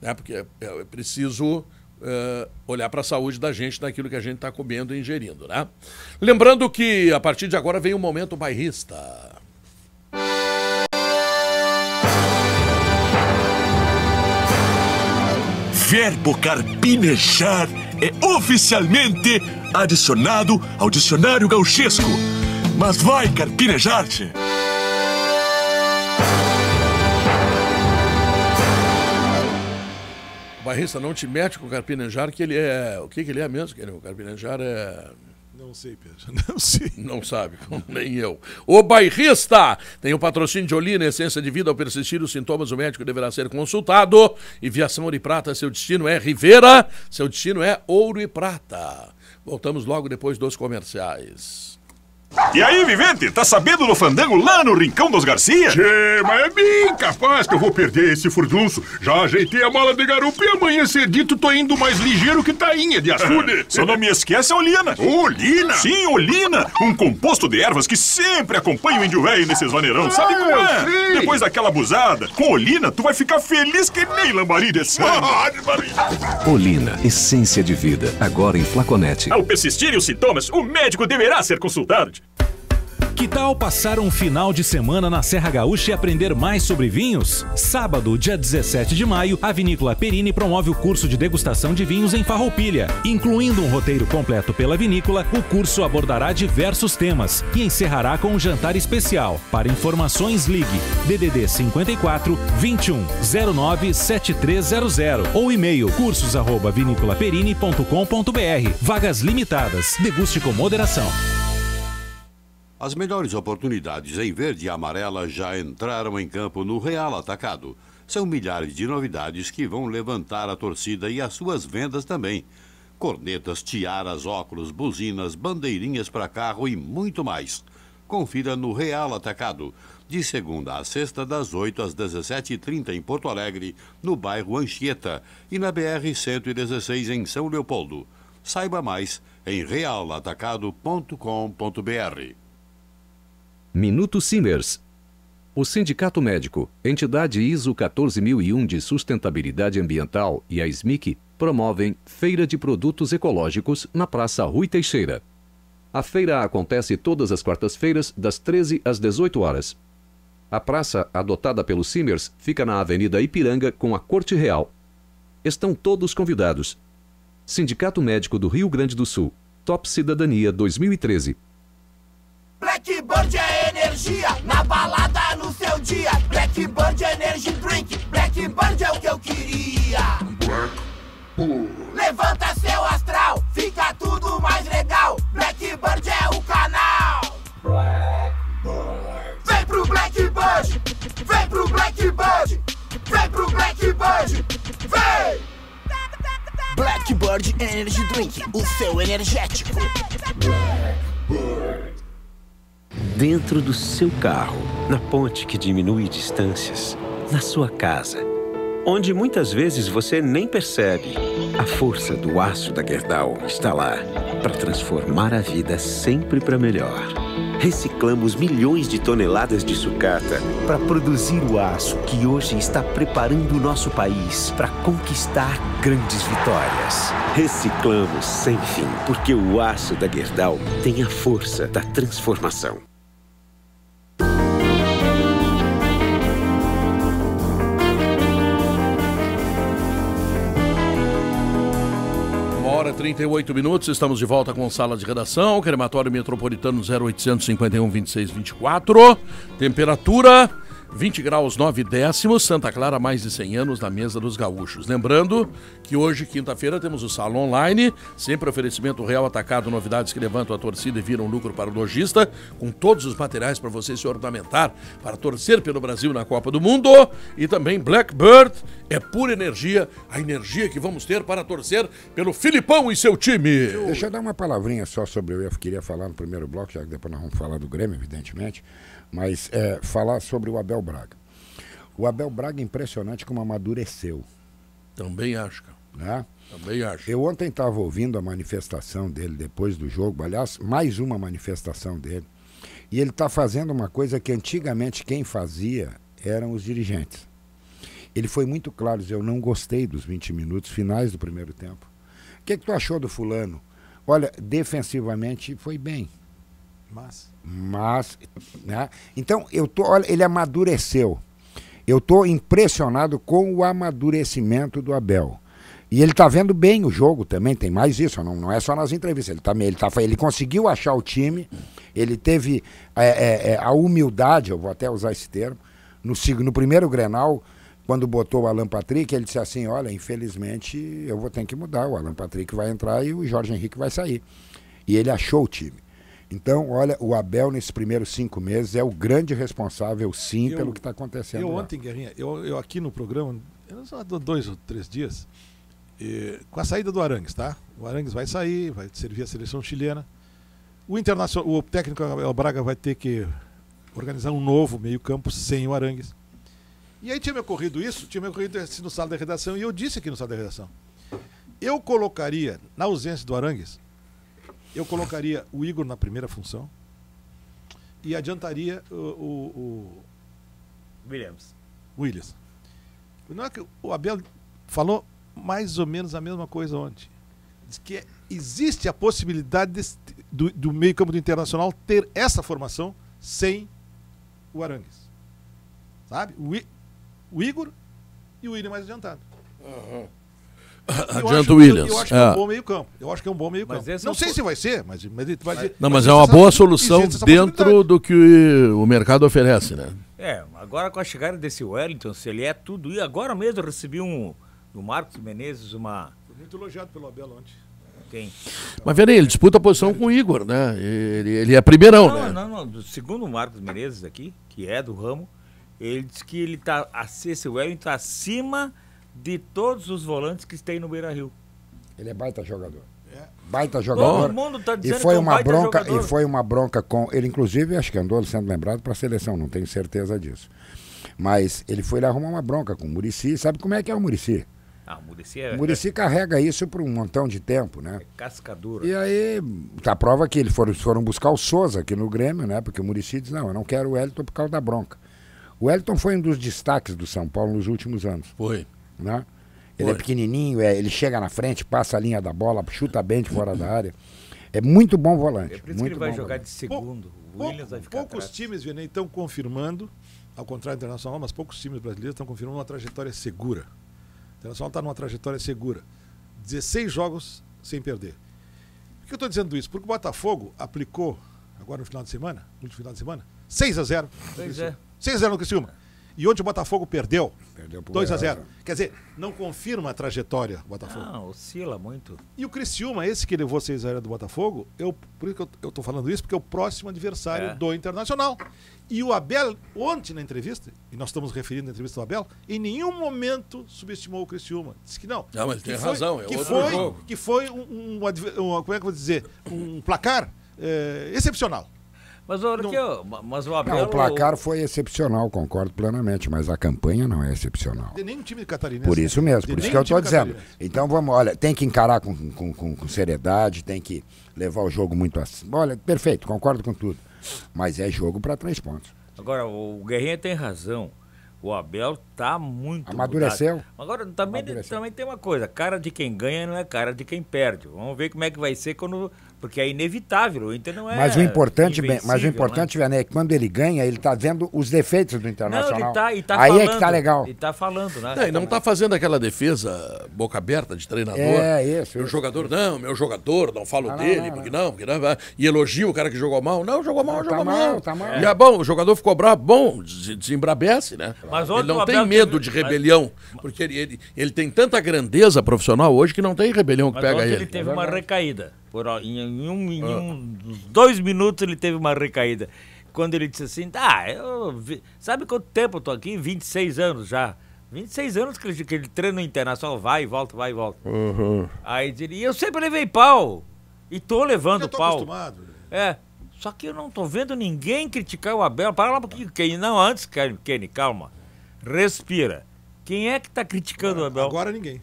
né? Porque é, é preciso eh, olhar para a saúde da gente, daquilo que a gente está comendo e ingerindo, né? Lembrando que a partir de agora vem o momento bairrista. verbo carpinejar é oficialmente adicionado ao dicionário gauchesco. Mas vai carpinejar-te! Barrista, não te mete com o carpinejar, que ele é... O que, que ele é mesmo? Que ele, o carpinejar é... Não sei, Pedro. Não sei. Não sabe, nem eu. O bairrista tem o patrocínio de Olina, essência de vida. Ao persistir os sintomas, o médico deverá ser consultado. E Viação Ouro e Prata, seu destino é Rivera, seu destino é Ouro e Prata. Voltamos logo depois dos comerciais. E aí, vivente, tá sabendo do fandango lá no Rincão dos Garcia? Che, mas é bem capaz que eu vou perder esse furdunço. Já ajeitei a mala de garupa e amanhã cedito tô indo mais ligeiro que tainha de açude. Só não me esquece a olina. Olina? Sim, olina. Um composto de ervas que sempre acompanha o índio velho nesses vaneirão. Ah, Sabe como é? Depois daquela abusada, com olina, tu vai ficar feliz que nem lambari de sangue. Ah, olina, essência de vida, agora em flaconete. Ao persistirem os sintomas, o médico deverá ser consultado. Que tal passar um final de semana na Serra Gaúcha e aprender mais sobre vinhos? Sábado, dia 17 de maio, a Vinícola Perini promove o curso de degustação de vinhos em Farroupilha. Incluindo um roteiro completo pela vinícola, o curso abordará diversos temas e encerrará com um jantar especial. Para informações, ligue DDD 54 21 09 7300 ou e-mail cursos@vinicolaperini.com.br. Vagas limitadas. Deguste com moderação. As melhores oportunidades em verde e amarela já entraram em campo no Real Atacado. São milhares de novidades que vão levantar a torcida e as suas vendas também. Cornetas, tiaras, óculos, buzinas, bandeirinhas para carro e muito mais. Confira no Real Atacado, de segunda a sexta, das 8 às 17h30 em Porto Alegre, no bairro Anchieta e na BR-116 em São Leopoldo. Saiba mais em realatacado.com.br. Minuto Simers. O Sindicato Médico, entidade ISO 14001 de sustentabilidade ambiental e a SMIC promovem Feira de Produtos Ecológicos na Praça Rui Teixeira. A feira acontece todas as quartas-feiras, das 13 às 18 horas. A praça, adotada pelo Simers, fica na Avenida Ipiranga com a Corte Real. Estão todos convidados. Sindicato Médico do Rio Grande do Sul. Top Cidadania 2013. Blackbird é energia, na balada no seu dia. Blackbird é energy drink, Blackbird é o que eu queria. Levanta seu astral, fica tudo mais legal. Blackbird é o canal. Blackbird. Vem pro Blackbird, vem pro Blackbird, vem pro Blackbird, vem! Blackbird Energy Drink, o seu energético. Blackbird dentro do seu carro, na ponte que diminui distâncias, na sua casa onde muitas vezes você nem percebe. A força do aço da Gerdau está lá para transformar a vida sempre para melhor. Reciclamos milhões de toneladas de sucata para produzir o aço que hoje está preparando o nosso país para conquistar grandes vitórias. Reciclamos sem fim, porque o aço da Gerdau tem a força da transformação. 38 minutos, estamos de volta com sala de redação, crematório metropolitano 0851 2624. Temperatura 20 graus 9 décimos, Santa Clara mais de 100 anos na mesa dos gaúchos. Lembrando que hoje, quinta-feira, temos o Salão Online, sempre oferecimento real atacado, novidades que levantam a torcida e viram lucro para o lojista, com todos os materiais para você se ornamentar, para torcer pelo Brasil na Copa do Mundo. E também Blackbird, é pura energia, a energia que vamos ter para torcer pelo Filipão e seu time. Deixa eu dar uma palavrinha só sobre o eu queria falar no primeiro bloco, já que depois nós vamos falar do Grêmio, evidentemente mas é, falar sobre o Abel Braga. O Abel Braga é impressionante como amadureceu. Também acho, cara. Né? Também acho. Eu ontem estava ouvindo a manifestação dele depois do jogo, aliás, mais uma manifestação dele. E ele está fazendo uma coisa que antigamente quem fazia eram os dirigentes. Ele foi muito claro, eu não gostei dos 20 minutos finais do primeiro tempo. O que, que tu achou do fulano? Olha, defensivamente foi bem. Mas mas, né? Então, eu tô, olha, ele amadureceu. Eu estou impressionado com o amadurecimento do Abel. E ele está vendo bem o jogo também, tem mais isso, não, não é só nas entrevistas. Ele, tá, ele, tá, ele conseguiu achar o time, ele teve é, é, é a humildade, eu vou até usar esse termo, no, no primeiro Grenal, quando botou o Alan Patrick, ele disse assim, olha, infelizmente eu vou ter que mudar, o Alan Patrick vai entrar e o Jorge Henrique vai sair. E ele achou o time. Então, olha, o Abel, nesses primeiros cinco meses, é o grande responsável, sim, eu, pelo que está acontecendo. Eu lá. ontem, Guerrinha, eu, eu aqui no programa, só dois ou três dias, com a saída do Arangues, tá? O Arangues vai sair, vai servir a seleção chilena. O, internacional, o técnico Abel Braga vai ter que organizar um novo meio-campo sem o Arangues. E aí tinha me ocorrido isso, tinha me ocorrido isso no sala da redação, e eu disse aqui no sala da redação. Eu colocaria, na ausência do Arangues, eu colocaria o Igor na primeira função e adiantaria o, o, o... Williams. Williams. Não é que o Abel falou mais ou menos a mesma coisa ontem. Diz que existe a possibilidade desse, do, do meio-campo do Internacional ter essa formação sem o Arangues. Sabe? O, I, o Igor e o William mais adiantado. Uhum. Adianta o Williams. Eu, eu acho que é, é um bom meio-campo. Eu acho que é um bom meio-campo. É não sei se vai ser, mas, mas vai ser. Não, mas, é uma boa solução dentro do que o mercado oferece, né? É, agora com a chegada desse Wellington, se ele é tudo. E agora mesmo eu recebi um do Marcos Menezes uma. Foi muito elogiado pelo Abel ontem. Quem? Mas peraí, né, ele disputa a posição com o Igor, né? Ele, ele é primeirão, não, né? Não, não, segundo o Marcos Menezes aqui, que é do ramo, ele diz que ele tá, esse Wellington tá acima de todos os volantes que tem no Beira Rio. Ele é baita jogador. É. Baita jogador. Todo mundo tá dizendo e foi que é um uma bronca jogador. e foi uma bronca com ele inclusive acho que andou sendo lembrado para a seleção, não tenho certeza disso. Mas ele foi lá arrumar uma bronca com o Murici, sabe como é que é o Murici? Ah, o Murici é... Murici carrega isso por um montão de tempo, né? É cascadura. E aí, a prova é que eles foram, foram buscar o Souza aqui no Grêmio, né? Porque o Murici diz: não, eu não quero o Elton por causa da bronca. O Elton foi um dos destaques do São Paulo nos últimos anos. Foi né? Ele é pequenininho, é, ele chega na frente, passa a linha da bola, chuta bem de fora da área. É muito bom volante. É por isso muito que ele vai jogar volante. de segundo. Pou, Williams vai ficar poucos atrás. times, Vinei, estão confirmando, ao contrário do Internacional, mas poucos times brasileiros estão confirmando uma trajetória segura. O Internacional está numa trajetória segura. 16 jogos sem perder. Por que eu estou dizendo isso? Porque o Botafogo aplicou, agora no final de semana, no último final de semana, 6 a 0 6 a 0 no Criciúma. E onde o Botafogo perdeu? Perdeu por 2 a 0. Né? Quer dizer, não confirma a trajetória do Botafogo. Não, oscila muito. E o Criciúma, esse que levou 6 a 0 do Botafogo, eu, por isso que eu, estou falando isso, porque é o próximo adversário é. do Internacional. E o Abel, ontem na entrevista, e nós estamos referindo a entrevista do Abel, em nenhum momento subestimou o Criciúma. Disse que não. Não, mas tem foi, razão, é que outro foi, jogo. Que foi um, um, um, como é que eu vou dizer, um placar é, excepcional. Mas, que eu, mas o Abel... Não, o placar foi excepcional, concordo plenamente, mas a campanha não é excepcional. De nenhum time Catarina. Por né? isso mesmo, por isso que eu estou dizendo. Então vamos, olha, tem que encarar com, com, com, com seriedade, tem que levar o jogo muito assim. Olha, perfeito, concordo com tudo. Mas é jogo para três pontos. Agora, o Guerrinha tem razão. O Abel tá muito. Amadureceu. Mudado. Agora, também, Amadureceu. também tem uma coisa: cara de quem ganha não é cara de quem perde. Vamos ver como é que vai ser quando porque é inevitável, o Inter não é. Mas o importante, mas o né? importante né? Vianney, é que quando ele ganha, ele está vendo os defeitos do Internacional. Não, ele tá, ele tá Aí falando, é que tá legal. Ele tá falando, né? Não, ele não tá fazendo aquela defesa boca aberta de treinador. É, isso. Meu jogador, isso. não, meu jogador, não falo dele, não, não, porque não, porque não. E elogio o cara que jogou mal. Não, jogou mal, não, jogou tá mal. mal. Tá mal. E é bom, o jogador ficou bravo, bom, desembrabece, né? Mas ele não tem medo teve... de rebelião, mas... porque ele, ele, ele tem tanta grandeza profissional hoje que não tem rebelião que mas pega ele. Ele teve uma recaída. Por, em um, em um, ah. dois minutos ele teve uma recaída. Quando ele disse assim, ah, eu vi... sabe quanto tempo eu tô aqui? 26 anos já. 26 anos que ele, que ele treina no Internacional, vai e volta, vai e volta. Uhum. Aí ele, e eu sempre levei pau. E tô levando eu tô pau. Acostumado. Né? É. Só que eu não tô vendo ninguém criticar o Abel. Para lá um pouquinho, Kenny. Não, antes, Kenny, calma. Respira. Quem é que tá criticando agora, o Abel? Agora ninguém.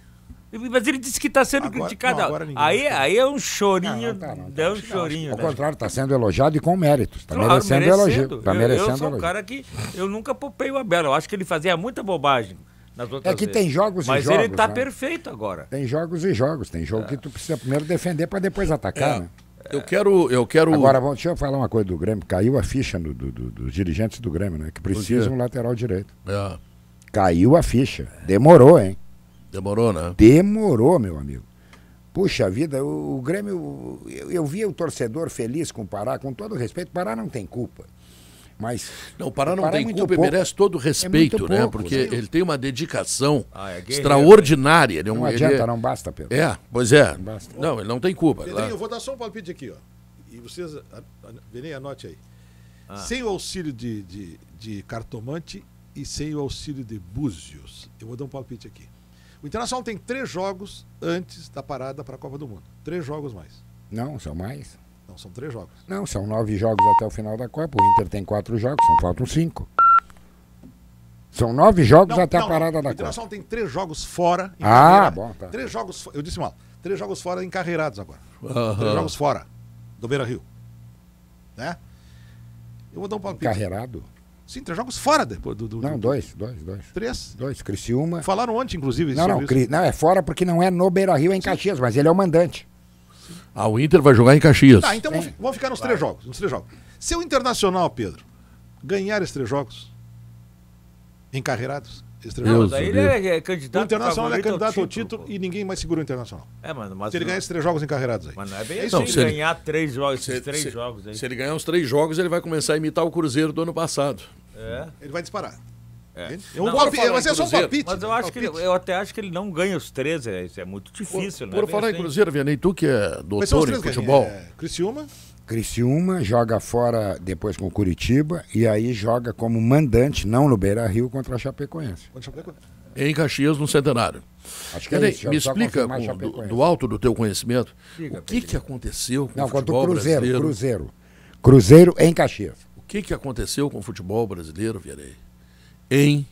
Mas ele disse que está sendo agora, criticado. Não, aí, aí é um chorinho. Não, não, tá, não, é um chorinho. Né? Ao né? contrário, está sendo elogiado e com méritos. Está claro, merecendo, merecendo elogio. Tá eu, merecendo eu sou elogio. um cara que eu nunca popei o Abel. Eu acho que ele fazia muita bobagem. É que vezes. tem jogos Mas e jogos. Mas ele está né? perfeito agora. Tem jogos e jogos. Tem jogo é. que tu precisa primeiro defender para depois atacar. É. Né? Eu quero, eu quero. Agora, bom, deixa eu falar uma coisa do Grêmio. Caiu a ficha no, do, do, dos dirigentes do Grêmio, né? Que precisam um lateral direito. É. Caiu a ficha. Demorou, hein? Demorou, né? Demorou, meu amigo. Puxa vida, o, o Grêmio. Eu, eu via o torcedor feliz com o Pará, com todo respeito. Pará não tem culpa. Mas não, o Pará não Pará é tem é culpa e merece todo o é respeito, é pouco, né? Porque sim. ele tem uma dedicação ah, é né? extraordinária. Ele é um, não adianta, é- não basta, Pedro. É, pois é. Não, basta. não ele não tem culpa. Pedrinho, lá. eu vou dar só um palpite aqui, ó. E vocês, Venei, anote aí. Ah. Sem o auxílio de, de, de cartomante e sem o auxílio de búzios. Eu vou dar um palpite aqui. O Internacional tem três jogos antes da parada para a Copa do Mundo. Três jogos mais. Não, são mais. Não, são três jogos. Não, são nove jogos até o final da Copa. O Inter tem quatro jogos, são faltam cinco. São nove jogos não, até não, a parada não, da Copa. O Internacional Copa. tem três jogos fora. ah, bom, tá. Três jogos, eu disse mal, três jogos fora encarreirados agora. Uhum. Três jogos fora do Beira Rio. Né? Eu vou dar um palpite. Encarreirado? Sim, três jogos fora do. do, do não, dois, dois, dois. Três? Dois, Criciúma. Falaram ontem, inclusive. Não, não, Cri... não, é fora porque não é no Beira Rio, é em Sim. Caxias, mas ele é o mandante. Ah, o Inter vai jogar em Caxias. Ah, então vão vamos ficar nos três jogos. Nos três jogos. Se o Internacional, Pedro, ganhar esses três jogos encarreirados, não, daí ele é, candidato. O Internacional é candidato ao título, pô. e ninguém mais segura o Internacional. É, mano, mas se ele não... ganhar esses três jogos encarreirados aí. Mas não é bem é assim, né? não, se ele ganhar três jogos, se, três se, jogos aí. Se ele ganhar uns três jogos, ele vai começar a imitar o Cruzeiro do ano passado. É. Ele vai disparar. É. não, mas é só um palpite. Mas eu, né? acho que ele, eu até acho que ele não ganha os três, é, isso é muito difícil. Por, né? por falar assim. em Cruzeiro, Vianney, tu que é doutor em futebol. É, Criciúma... Criciúma, joga fora depois com Curitiba e aí joga como mandante, não no Beira Rio, contra a Chapecoense. Em Caxias, no Centenário. Acho que é isso, me explica, do, do, alto do teu conhecimento, Diga, o que, que aconteceu com não, o futebol contra o Cruzeiro, brasileiro? Cruzeiro. Cruzeiro em Caxias. O que, que aconteceu com o futebol brasileiro, Vierei? Em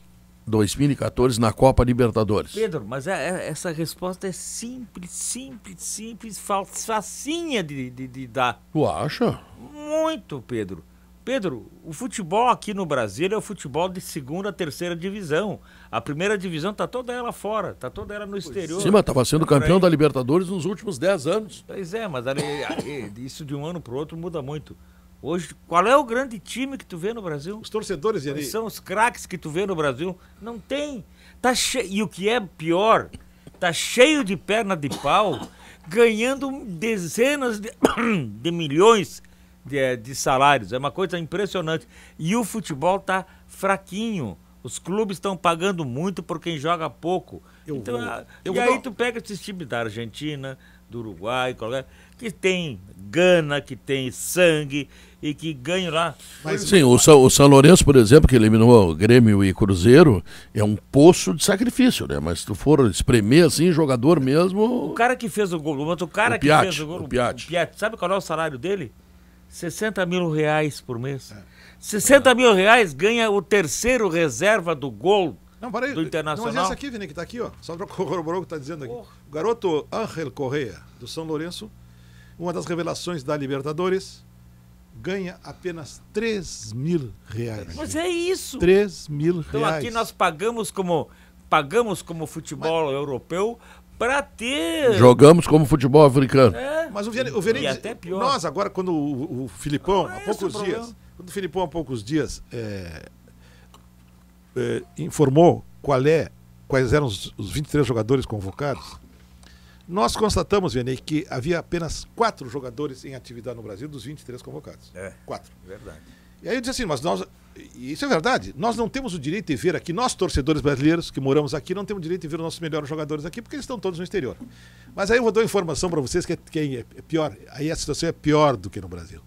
2014 na Copa Libertadores. Pedro, mas é, é, essa resposta é simples, simples, simples, facinha de, de, de, dar. Tu acha? Muito, Pedro. Pedro, o futebol aqui no Brasil é o futebol de segunda, terceira divisão. A primeira divisão tá toda ela fora, tá toda ela no pois exterior. Sim, mas estava sendo tá campeão da Libertadores nos últimos dez anos. Pois é, mas ali, isso de um ano para o outro muda muito. Hoje, qual é o grande time que tu vê no Brasil? Os torcedores ali. São os craques que tu vê no Brasil. Não tem. Tá cheio, e o que é pior, tá cheio de perna de pau, ganhando dezenas de, de milhões de, de, salários. É uma coisa impressionante. E o futebol tá fraquinho. Os clubes estão pagando muito por quem joga pouco. Eu então, vou, a, ah, eu e aí tu pega esses times da Argentina, do Uruguai, qualquer que tem gana, que tem sangue e que ganha lá. Mas, Sim, o, Sa o São Lourenço, por exemplo, que eliminou Grêmio e Cruzeiro, é um poço de sacrifício, né? Mas se tu for espremer assim, jogador mesmo. O cara que fez o gol, o cara o que fez o gol, o Piatti. O Piatti, sabe qual é o salário dele? 60 mil reais por mês. É. 60 é. mil reais ganha o terceiro reserva do gol não, para aí. do Internacional. Não, mas essa aqui, Vini, que tá aqui, ó. Só para corroborar o que tá dizendo aqui. O garoto Ángel Correia, do São Lourenço, uma das revelações da Libertadores, ganha apenas 3 mil reais. Mas é isso. 3 mil então, reais. Então aqui nós pagamos como, pagamos como futebol Mas... europeu para ter. Jogamos como futebol africano. É. Mas o Vianney, o Vianney, até pior. Nós agora, quando o, o Filipão, há é poucos dias, problema. quando o Filipão há poucos dias é, é, informou qual é, quais eram os, os 23 jogadores convocados, nós constatamos, Vianney, que havia apenas quatro jogadores em atividade no Brasil dos 23 convocados. É. Quatro. É verdade. E aí eu disse assim, mas nós. isso é verdade. Nós não temos o direito de ver aqui, nós torcedores brasileiros que moramos aqui, não temos o direito de ver os nossos melhores jogadores aqui, porque eles estão todos no exterior. Mas aí eu vou dar uma informação para vocês que é, que é, é pior. Aí a situação é pior do que no Brasil.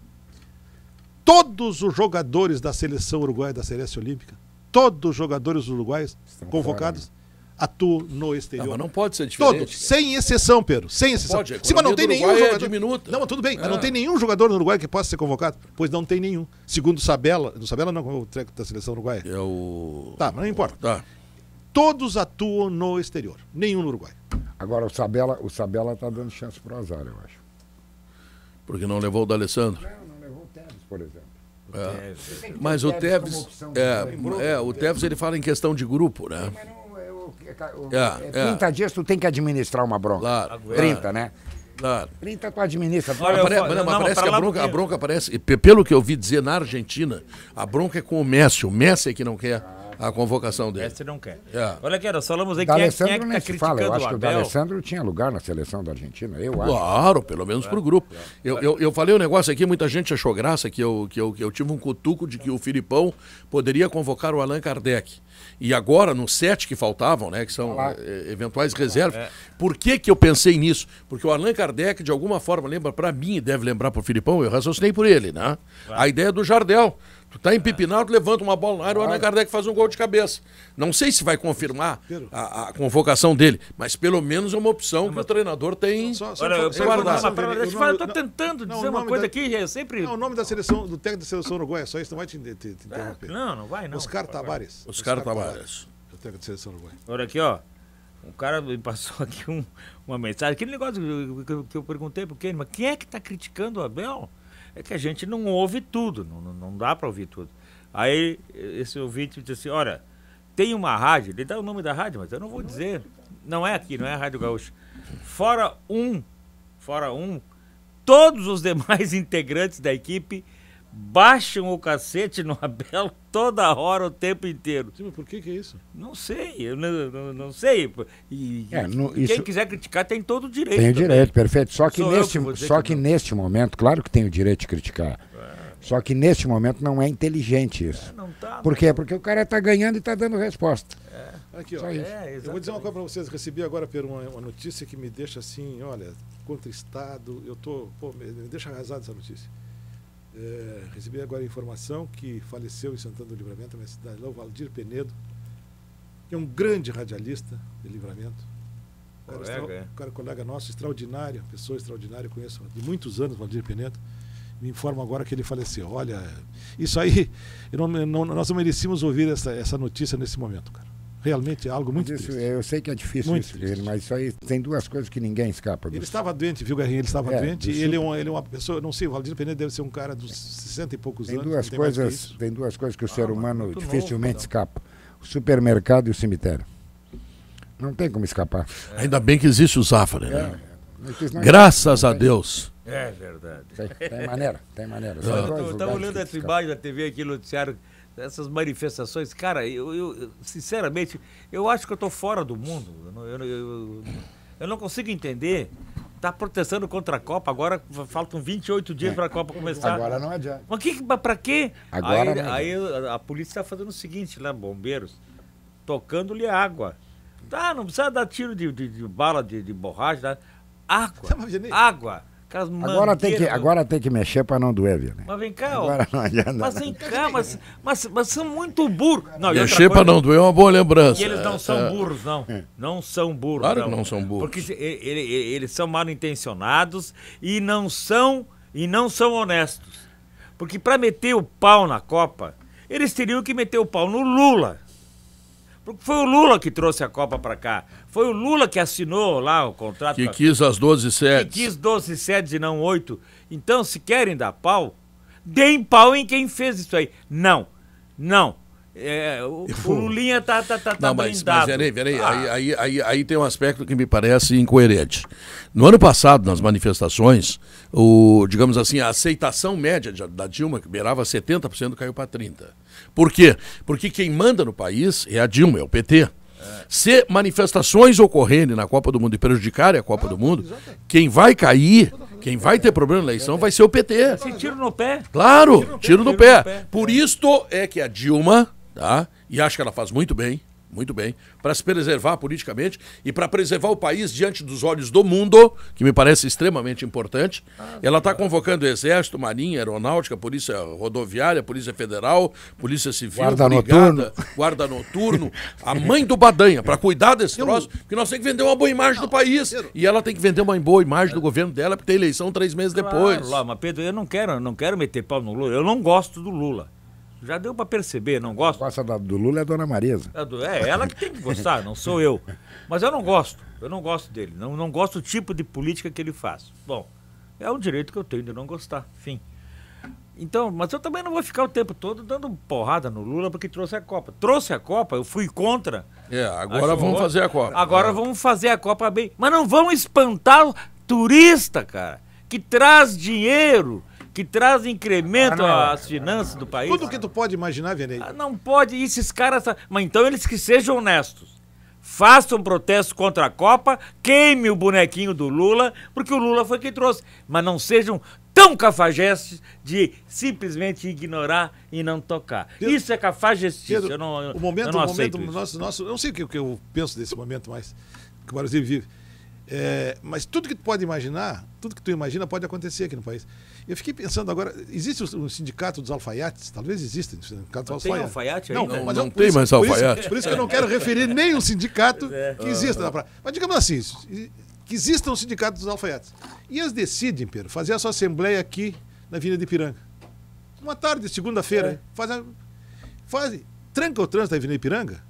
Todos os jogadores da seleção uruguaia, da seleção olímpica, todos os jogadores uruguais convocados fora, né? atuam no exterior. Não, mas não pode ser diferente. Todos, sem exceção, Pedro, sem exceção. Pode, Sim, mas não tem nenhum Uruguai é jogador. É diminuta. Não, mas tudo bem, mas não é. tem nenhum jogador no Uruguai que possa ser convocado, pois não tem nenhum. Segundo Sabela, no Sabela não, o treco da seleção uruguaia. É o Tá, mas não importa. Tá. Todos atuam no exterior, nenhum no Uruguai. Agora o Sabela, o Sabela tá dando chance o azar, eu acho. Porque não levou o D'Alessandro? Não, não levou o Tevez, por exemplo. É. Mas o Tevez, é, é, o Tevez ele fala em questão de grupo, né? 30 é. é, é, é. dias tu tem que administrar uma bronca. Claro, 30, claro. né? Claro. 30 tu administra. Olha, apare... mas, não, mas parece que a bronca, a bronca parece, pelo que eu ouvi dizer na Argentina, a bronca é com o Messi. O Messi é que não quer. Ah a convocação dele. Essa não quer. É. Olha aqui, nós falamos aí da quem, é, quem é que está criticando fala. Eu acho que o D'Alessandro tinha lugar na seleção da Argentina, eu acho. Claro, pelo menos para o é. grupo. É. Eu, eu, eu, falei um negócio aqui, muita gente achou graça que eu, que, eu, que eu tive um cutuco de que o Filipão poderia convocar o Allan Kardec. E agora, nos sete que faltavam, né, que são é, eventuais reservas, por que, que eu pensei nisso? Porque o Allan Kardec, de alguma forma, lembra para mim, deve lembrar para o Filipão, eu raciocinei por ele, né? A ideia do Jardel. Tu tá tu levanta uma bola na área, o Allan Kardec faz um gol de cabeça. Não sei se vai confirmar a, a convocação dele, mas pelo menos é uma opção que o treinador tem só, só Olha, eu, só guardar. eu, eu tô tentando dizer uma coisa da, aqui, é sempre... Não, o nome da seleção, do técnico da seleção uruguaia, só isso não vai te, te, te interromper. Ah, não, não vai não. Oscar Tavares. Oscar, Oscar Tavares. O técnico da seleção uruguaia. Olha aqui, ó. Um cara me passou aqui um, uma mensagem. Aquele negócio que eu, que eu perguntei pro Kenny, mas quem é que tá criticando o Abel? é que a gente não ouve tudo, não, não dá para ouvir tudo. Aí esse ouvinte disse assim: olha, tem uma rádio, ele dá o nome da rádio, mas eu não vou dizer. Não é aqui, não é a Rádio Gaúcho. Fora um, fora um, todos os demais integrantes da equipe baixam o cacete no Abel toda hora, o tempo inteiro. Sim, mas por que, que é isso? Não sei, eu não, não, não sei. E, é, no, quem isso... quiser criticar tem todo o direito. Tem o também. direito, perfeito. Só que, neste, que só que, que neste momento, claro que tem o direito de criticar. É. Só que neste momento não é inteligente isso. É, não tá, Por quê? Tá. Porque o cara está ganhando e está dando resposta. É. Aqui, ó. É, eu vou dizer uma coisa para vocês. Recebi agora uma, uma notícia que me deixa assim, olha, contristado. Eu tô, pô, me deixa arrasado essa notícia. É, recebi agora a informação que faleceu em Santana do Livramento, na cidade lá, o Valdir Penedo, que é um grande radialista de Livramento. É colega, cara, extra, é. cara, é colega nosso, extraordinário, pessoa extraordinária, conheço de muitos anos Valdir Penedo. Me informa agora que ele faleceu. Olha, isso aí, não, não, nós não merecíamos ouvir essa, essa notícia nesse momento, cara realmente é algo muito isso, triste. Eu sei que é difícil muito isso, triste. mas isso aí tem duas coisas que ninguém escapa. Ele estava doente, viu, Garrinha? Ele estava é, doente. Ele é, uma, ele é uma pessoa, não sei, o Valdir Pereira deve ser um cara dos 60 e poucos tem anos. Duas tem, coisas, tem duas coisas que o ah, ser humano dificilmente novo, escapa. O supermercado e o cemitério. Não tem como escapar. É. Ainda bem que existe o Zafra, né? É, Graças a Deus. É verdade. Tem, tem maneira, tem maneira. Ah. Estou olhando a tribagem da TV aqui, noticiário essas manifestações, cara, eu, eu, sinceramente, eu acho que eu estou fora do mundo. Eu não, eu, eu não consigo entender. Está protestando contra a Copa, agora faltam 28 dias é. para a Copa começar. Agora não adianta. Mas que, para quê? Agora aí, não aí a, a polícia está fazendo o seguinte lá, né, bombeiros, tocando-lhe água. Tá, não precisa dar tiro de, de, de bala, de, de borracha, tá? água, tá, água. Agora tem, que, agora tem que mexer para não doer, viu? Né? Mas vem cá, agora ó. Não mas vem cá, mas, mas, mas são muito burros. Não, mexer para não doer é uma boa lembrança. E eles não são é. burros, é. não. Não são burros. Claro não. que não são burros. Porque eles, eles são mal intencionados e não são, e não são honestos. Porque para meter o pau na Copa, eles teriam que meter o pau no Lula. Porque foi o Lula que trouxe a Copa para cá. Foi o Lula que assinou lá o contrato. Que quis as 12 sedes. Que quis 12 sedes e não 8. Então, se querem dar pau, deem pau em quem fez isso aí. Não, não. É, o, o Lulinha tá, tá, tá, tá Não, tá mas, mas peraí, peraí. Ah. Aí, aí, aí, aí, tem um aspecto que me parece incoerente. No ano passado, nas manifestações, o, digamos assim, a aceitação média da Dilma, que beirava 70%, caiu para 30%. Por quê? Porque quem manda no país é a Dilma, é o PT. É. Se manifestações ocorrerem na Copa do Mundo e prejudicarem a Copa ah, do Mundo, exatamente. quem vai cair, quem vai ter problema na eleição vai ser o PT. Assim, tiro no pé. Claro, tiro no pé. Tiro no pé. Por isto é que a Dilma tá? e acho que ela faz muito bem, muito bem, para se preservar politicamente e para preservar o país diante dos olhos do mundo, que me parece extremamente importante. Ah, ela está convocando Exército, Marinha, Aeronáutica, Polícia Rodoviária, Polícia Federal, Polícia Civil, Guarda Brigada, Noturno, Guarda Noturno, a mãe do Badanha, para cuidar desse troço, porque nós temos que vender uma boa imagem não, do país. Pedro, e ela tem que vender uma boa imagem do governo dela, porque tem eleição três meses claro, depois. Lá, mas Pedro, eu não quero, não quero meter pau no Lula, eu não gosto do Lula. Já deu para perceber, não gosto. Gosta da, do Lula é a dona Marisa. É, é, ela que tem que gostar, não sou eu. Mas eu não gosto, eu não gosto dele. Não, não gosto do tipo de política que ele faz. Bom, é um direito que eu tenho de não gostar, fim. Então, mas eu também não vou ficar o tempo todo dando porrada no Lula porque trouxe a Copa. Trouxe a Copa, eu fui contra. É, agora vamos fazer a Copa. Agora é. vamos fazer a Copa bem. Mas não vão espantar o turista, cara, que traz dinheiro que traz incremento ah, às finanças do país. Tudo que tu pode imaginar, Venei. Ah, não pode, e esses caras. Mas então eles que sejam honestos. Façam um protesto contra a Copa, queime o bonequinho do Lula, porque o Lula foi quem trouxe. Mas não sejam tão cafajestes de simplesmente ignorar e não tocar. Pedro, Isso é cafajestice. eu não, eu, o momento, eu não o momento isso. nosso, nosso, eu não sei o que, o que eu penso desse momento mas que o Brasil vive. É, mas tudo que tu pode imaginar, tudo que tu imagina pode acontecer aqui no país. Eu fiquei pensando agora, existe um sindicato dos alfaiates? Talvez exista o né? sindicato dos alfaiates. alfaiate não, aí, não, mas é não, não tem isso, mais alfaiate. Por isso, por isso, que eu não quero referir nenhum sindicato é. que exista na praça. Mas digamos assim, que existam um sindicatos dos alfaiates. E eles decidem, Pedro, fazer a sua assembleia aqui na Vila de Piranga. Uma tarde, segunda-feira, é. fazem, faz, tranca o trânsito da Avenida Ipiranga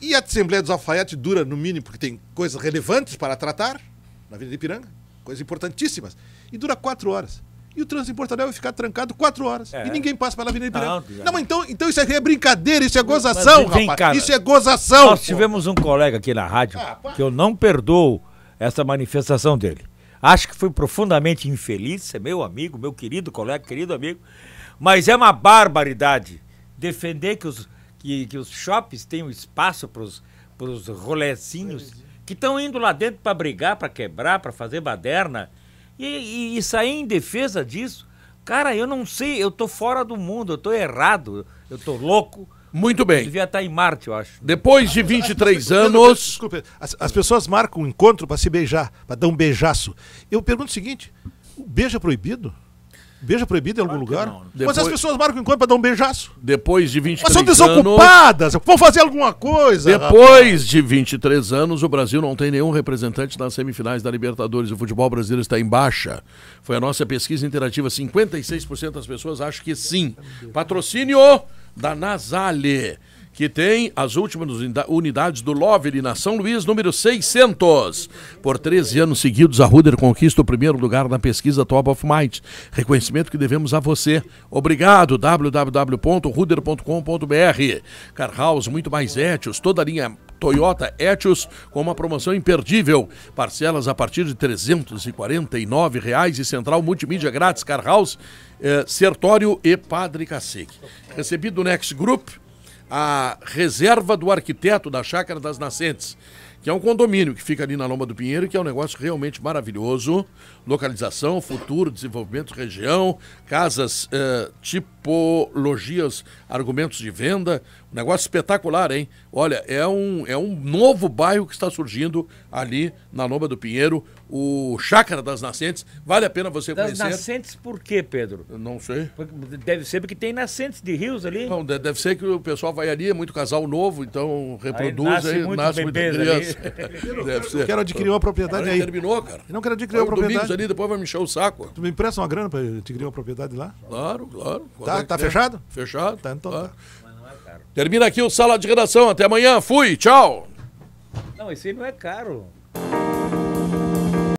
e a Assembleia dos Alfaiates dura no mínimo, porque tem coisas relevantes para tratar na Avenida Ipiranga, coisas importantíssimas, e dura quatro horas. E o trânsito em Porto Alegre vai ficar trancado quatro horas. É. E ninguém passa pela Avenida Ipiranga. Não, não, mas então, então isso aqui é brincadeira, isso é gozação, mas, vem, rapaz. Cara, isso é gozação. Nós tivemos um colega aqui na rádio ah, que eu não perdoo essa manifestação dele. Acho que foi profundamente infeliz, é meu amigo, meu querido colega, querido amigo. Mas é uma barbaridade defender que os, que, que os shoppings tenham espaço para os rolezinhos que estão indo lá dentro para brigar, para quebrar, para fazer baderna e, e, e sair em defesa disso, cara, eu não sei, eu tô fora do mundo, eu tô errado, eu tô louco. Muito bem. devia estar tá em Marte, eu acho. Depois de 23 anos. Desculpe, as, as pessoas marcam um encontro para se beijar, para dar um beijaço. Eu pergunto o seguinte: o beijo é proibido? Beija proibido em algum lugar? Não. Depois... Né? Mas as pessoas marcam encontro pra dar um beijaço. Depois de 23 anos... Mas são desocupadas, anos... vão fazer alguma coisa. Depois rapaz. de 23 anos, o Brasil não tem nenhum representante nas semifinais da Libertadores. O futebol brasileiro está em baixa. Foi a nossa pesquisa interativa. 56% das pessoas acham que sim. Patrocínio da Nasale que tem as últimas unidades do Lovely na São Luís, número 600. Por 13 anos seguidos, a Ruder conquista o primeiro lugar na pesquisa Top of Mind. Reconhecimento que devemos a você. Obrigado, www.ruder.com.br. Car House, muito mais éticos, toda a linha Toyota Etios com uma promoção imperdível. Parcelas a partir de R$ 349,00 reais e Central Multimídia grátis, Car House, eh, Sertório e Padre Cacique. Recebido do Next Group, a reserva do arquiteto da Chácara das Nascentes, que é um condomínio que fica ali na Lomba do Pinheiro, que é um negócio realmente maravilhoso. Localização, futuro, desenvolvimento, região, casas, eh, tipologias, argumentos de venda. Um negócio espetacular, hein? Olha, é um, é um novo bairro que está surgindo ali na Lomba do Pinheiro, o Chácara das Nascentes. Vale a pena você das conhecer. Das nascentes por quê, Pedro? Eu não sei. Deve ser porque tem nascentes de rios ali. Não, deve ser que o pessoal vai ali, é muito casal novo, então reproduz, aí nasce, muito muita criança. deve ser. Eu quero adquirir uma propriedade aí. Terminou, cara. Eu não quero adquirir uma propriedade. ali, depois vai me encher o saco. Tu me empresta uma grana para adquirir uma propriedade lá? Claro, claro. Tá, é tá fechado? Fechado. Tá, então claro. tá. É Termina aqui o Sala de Redação. Até amanhã. Fui. Tchau. Não, esse aí não é caro.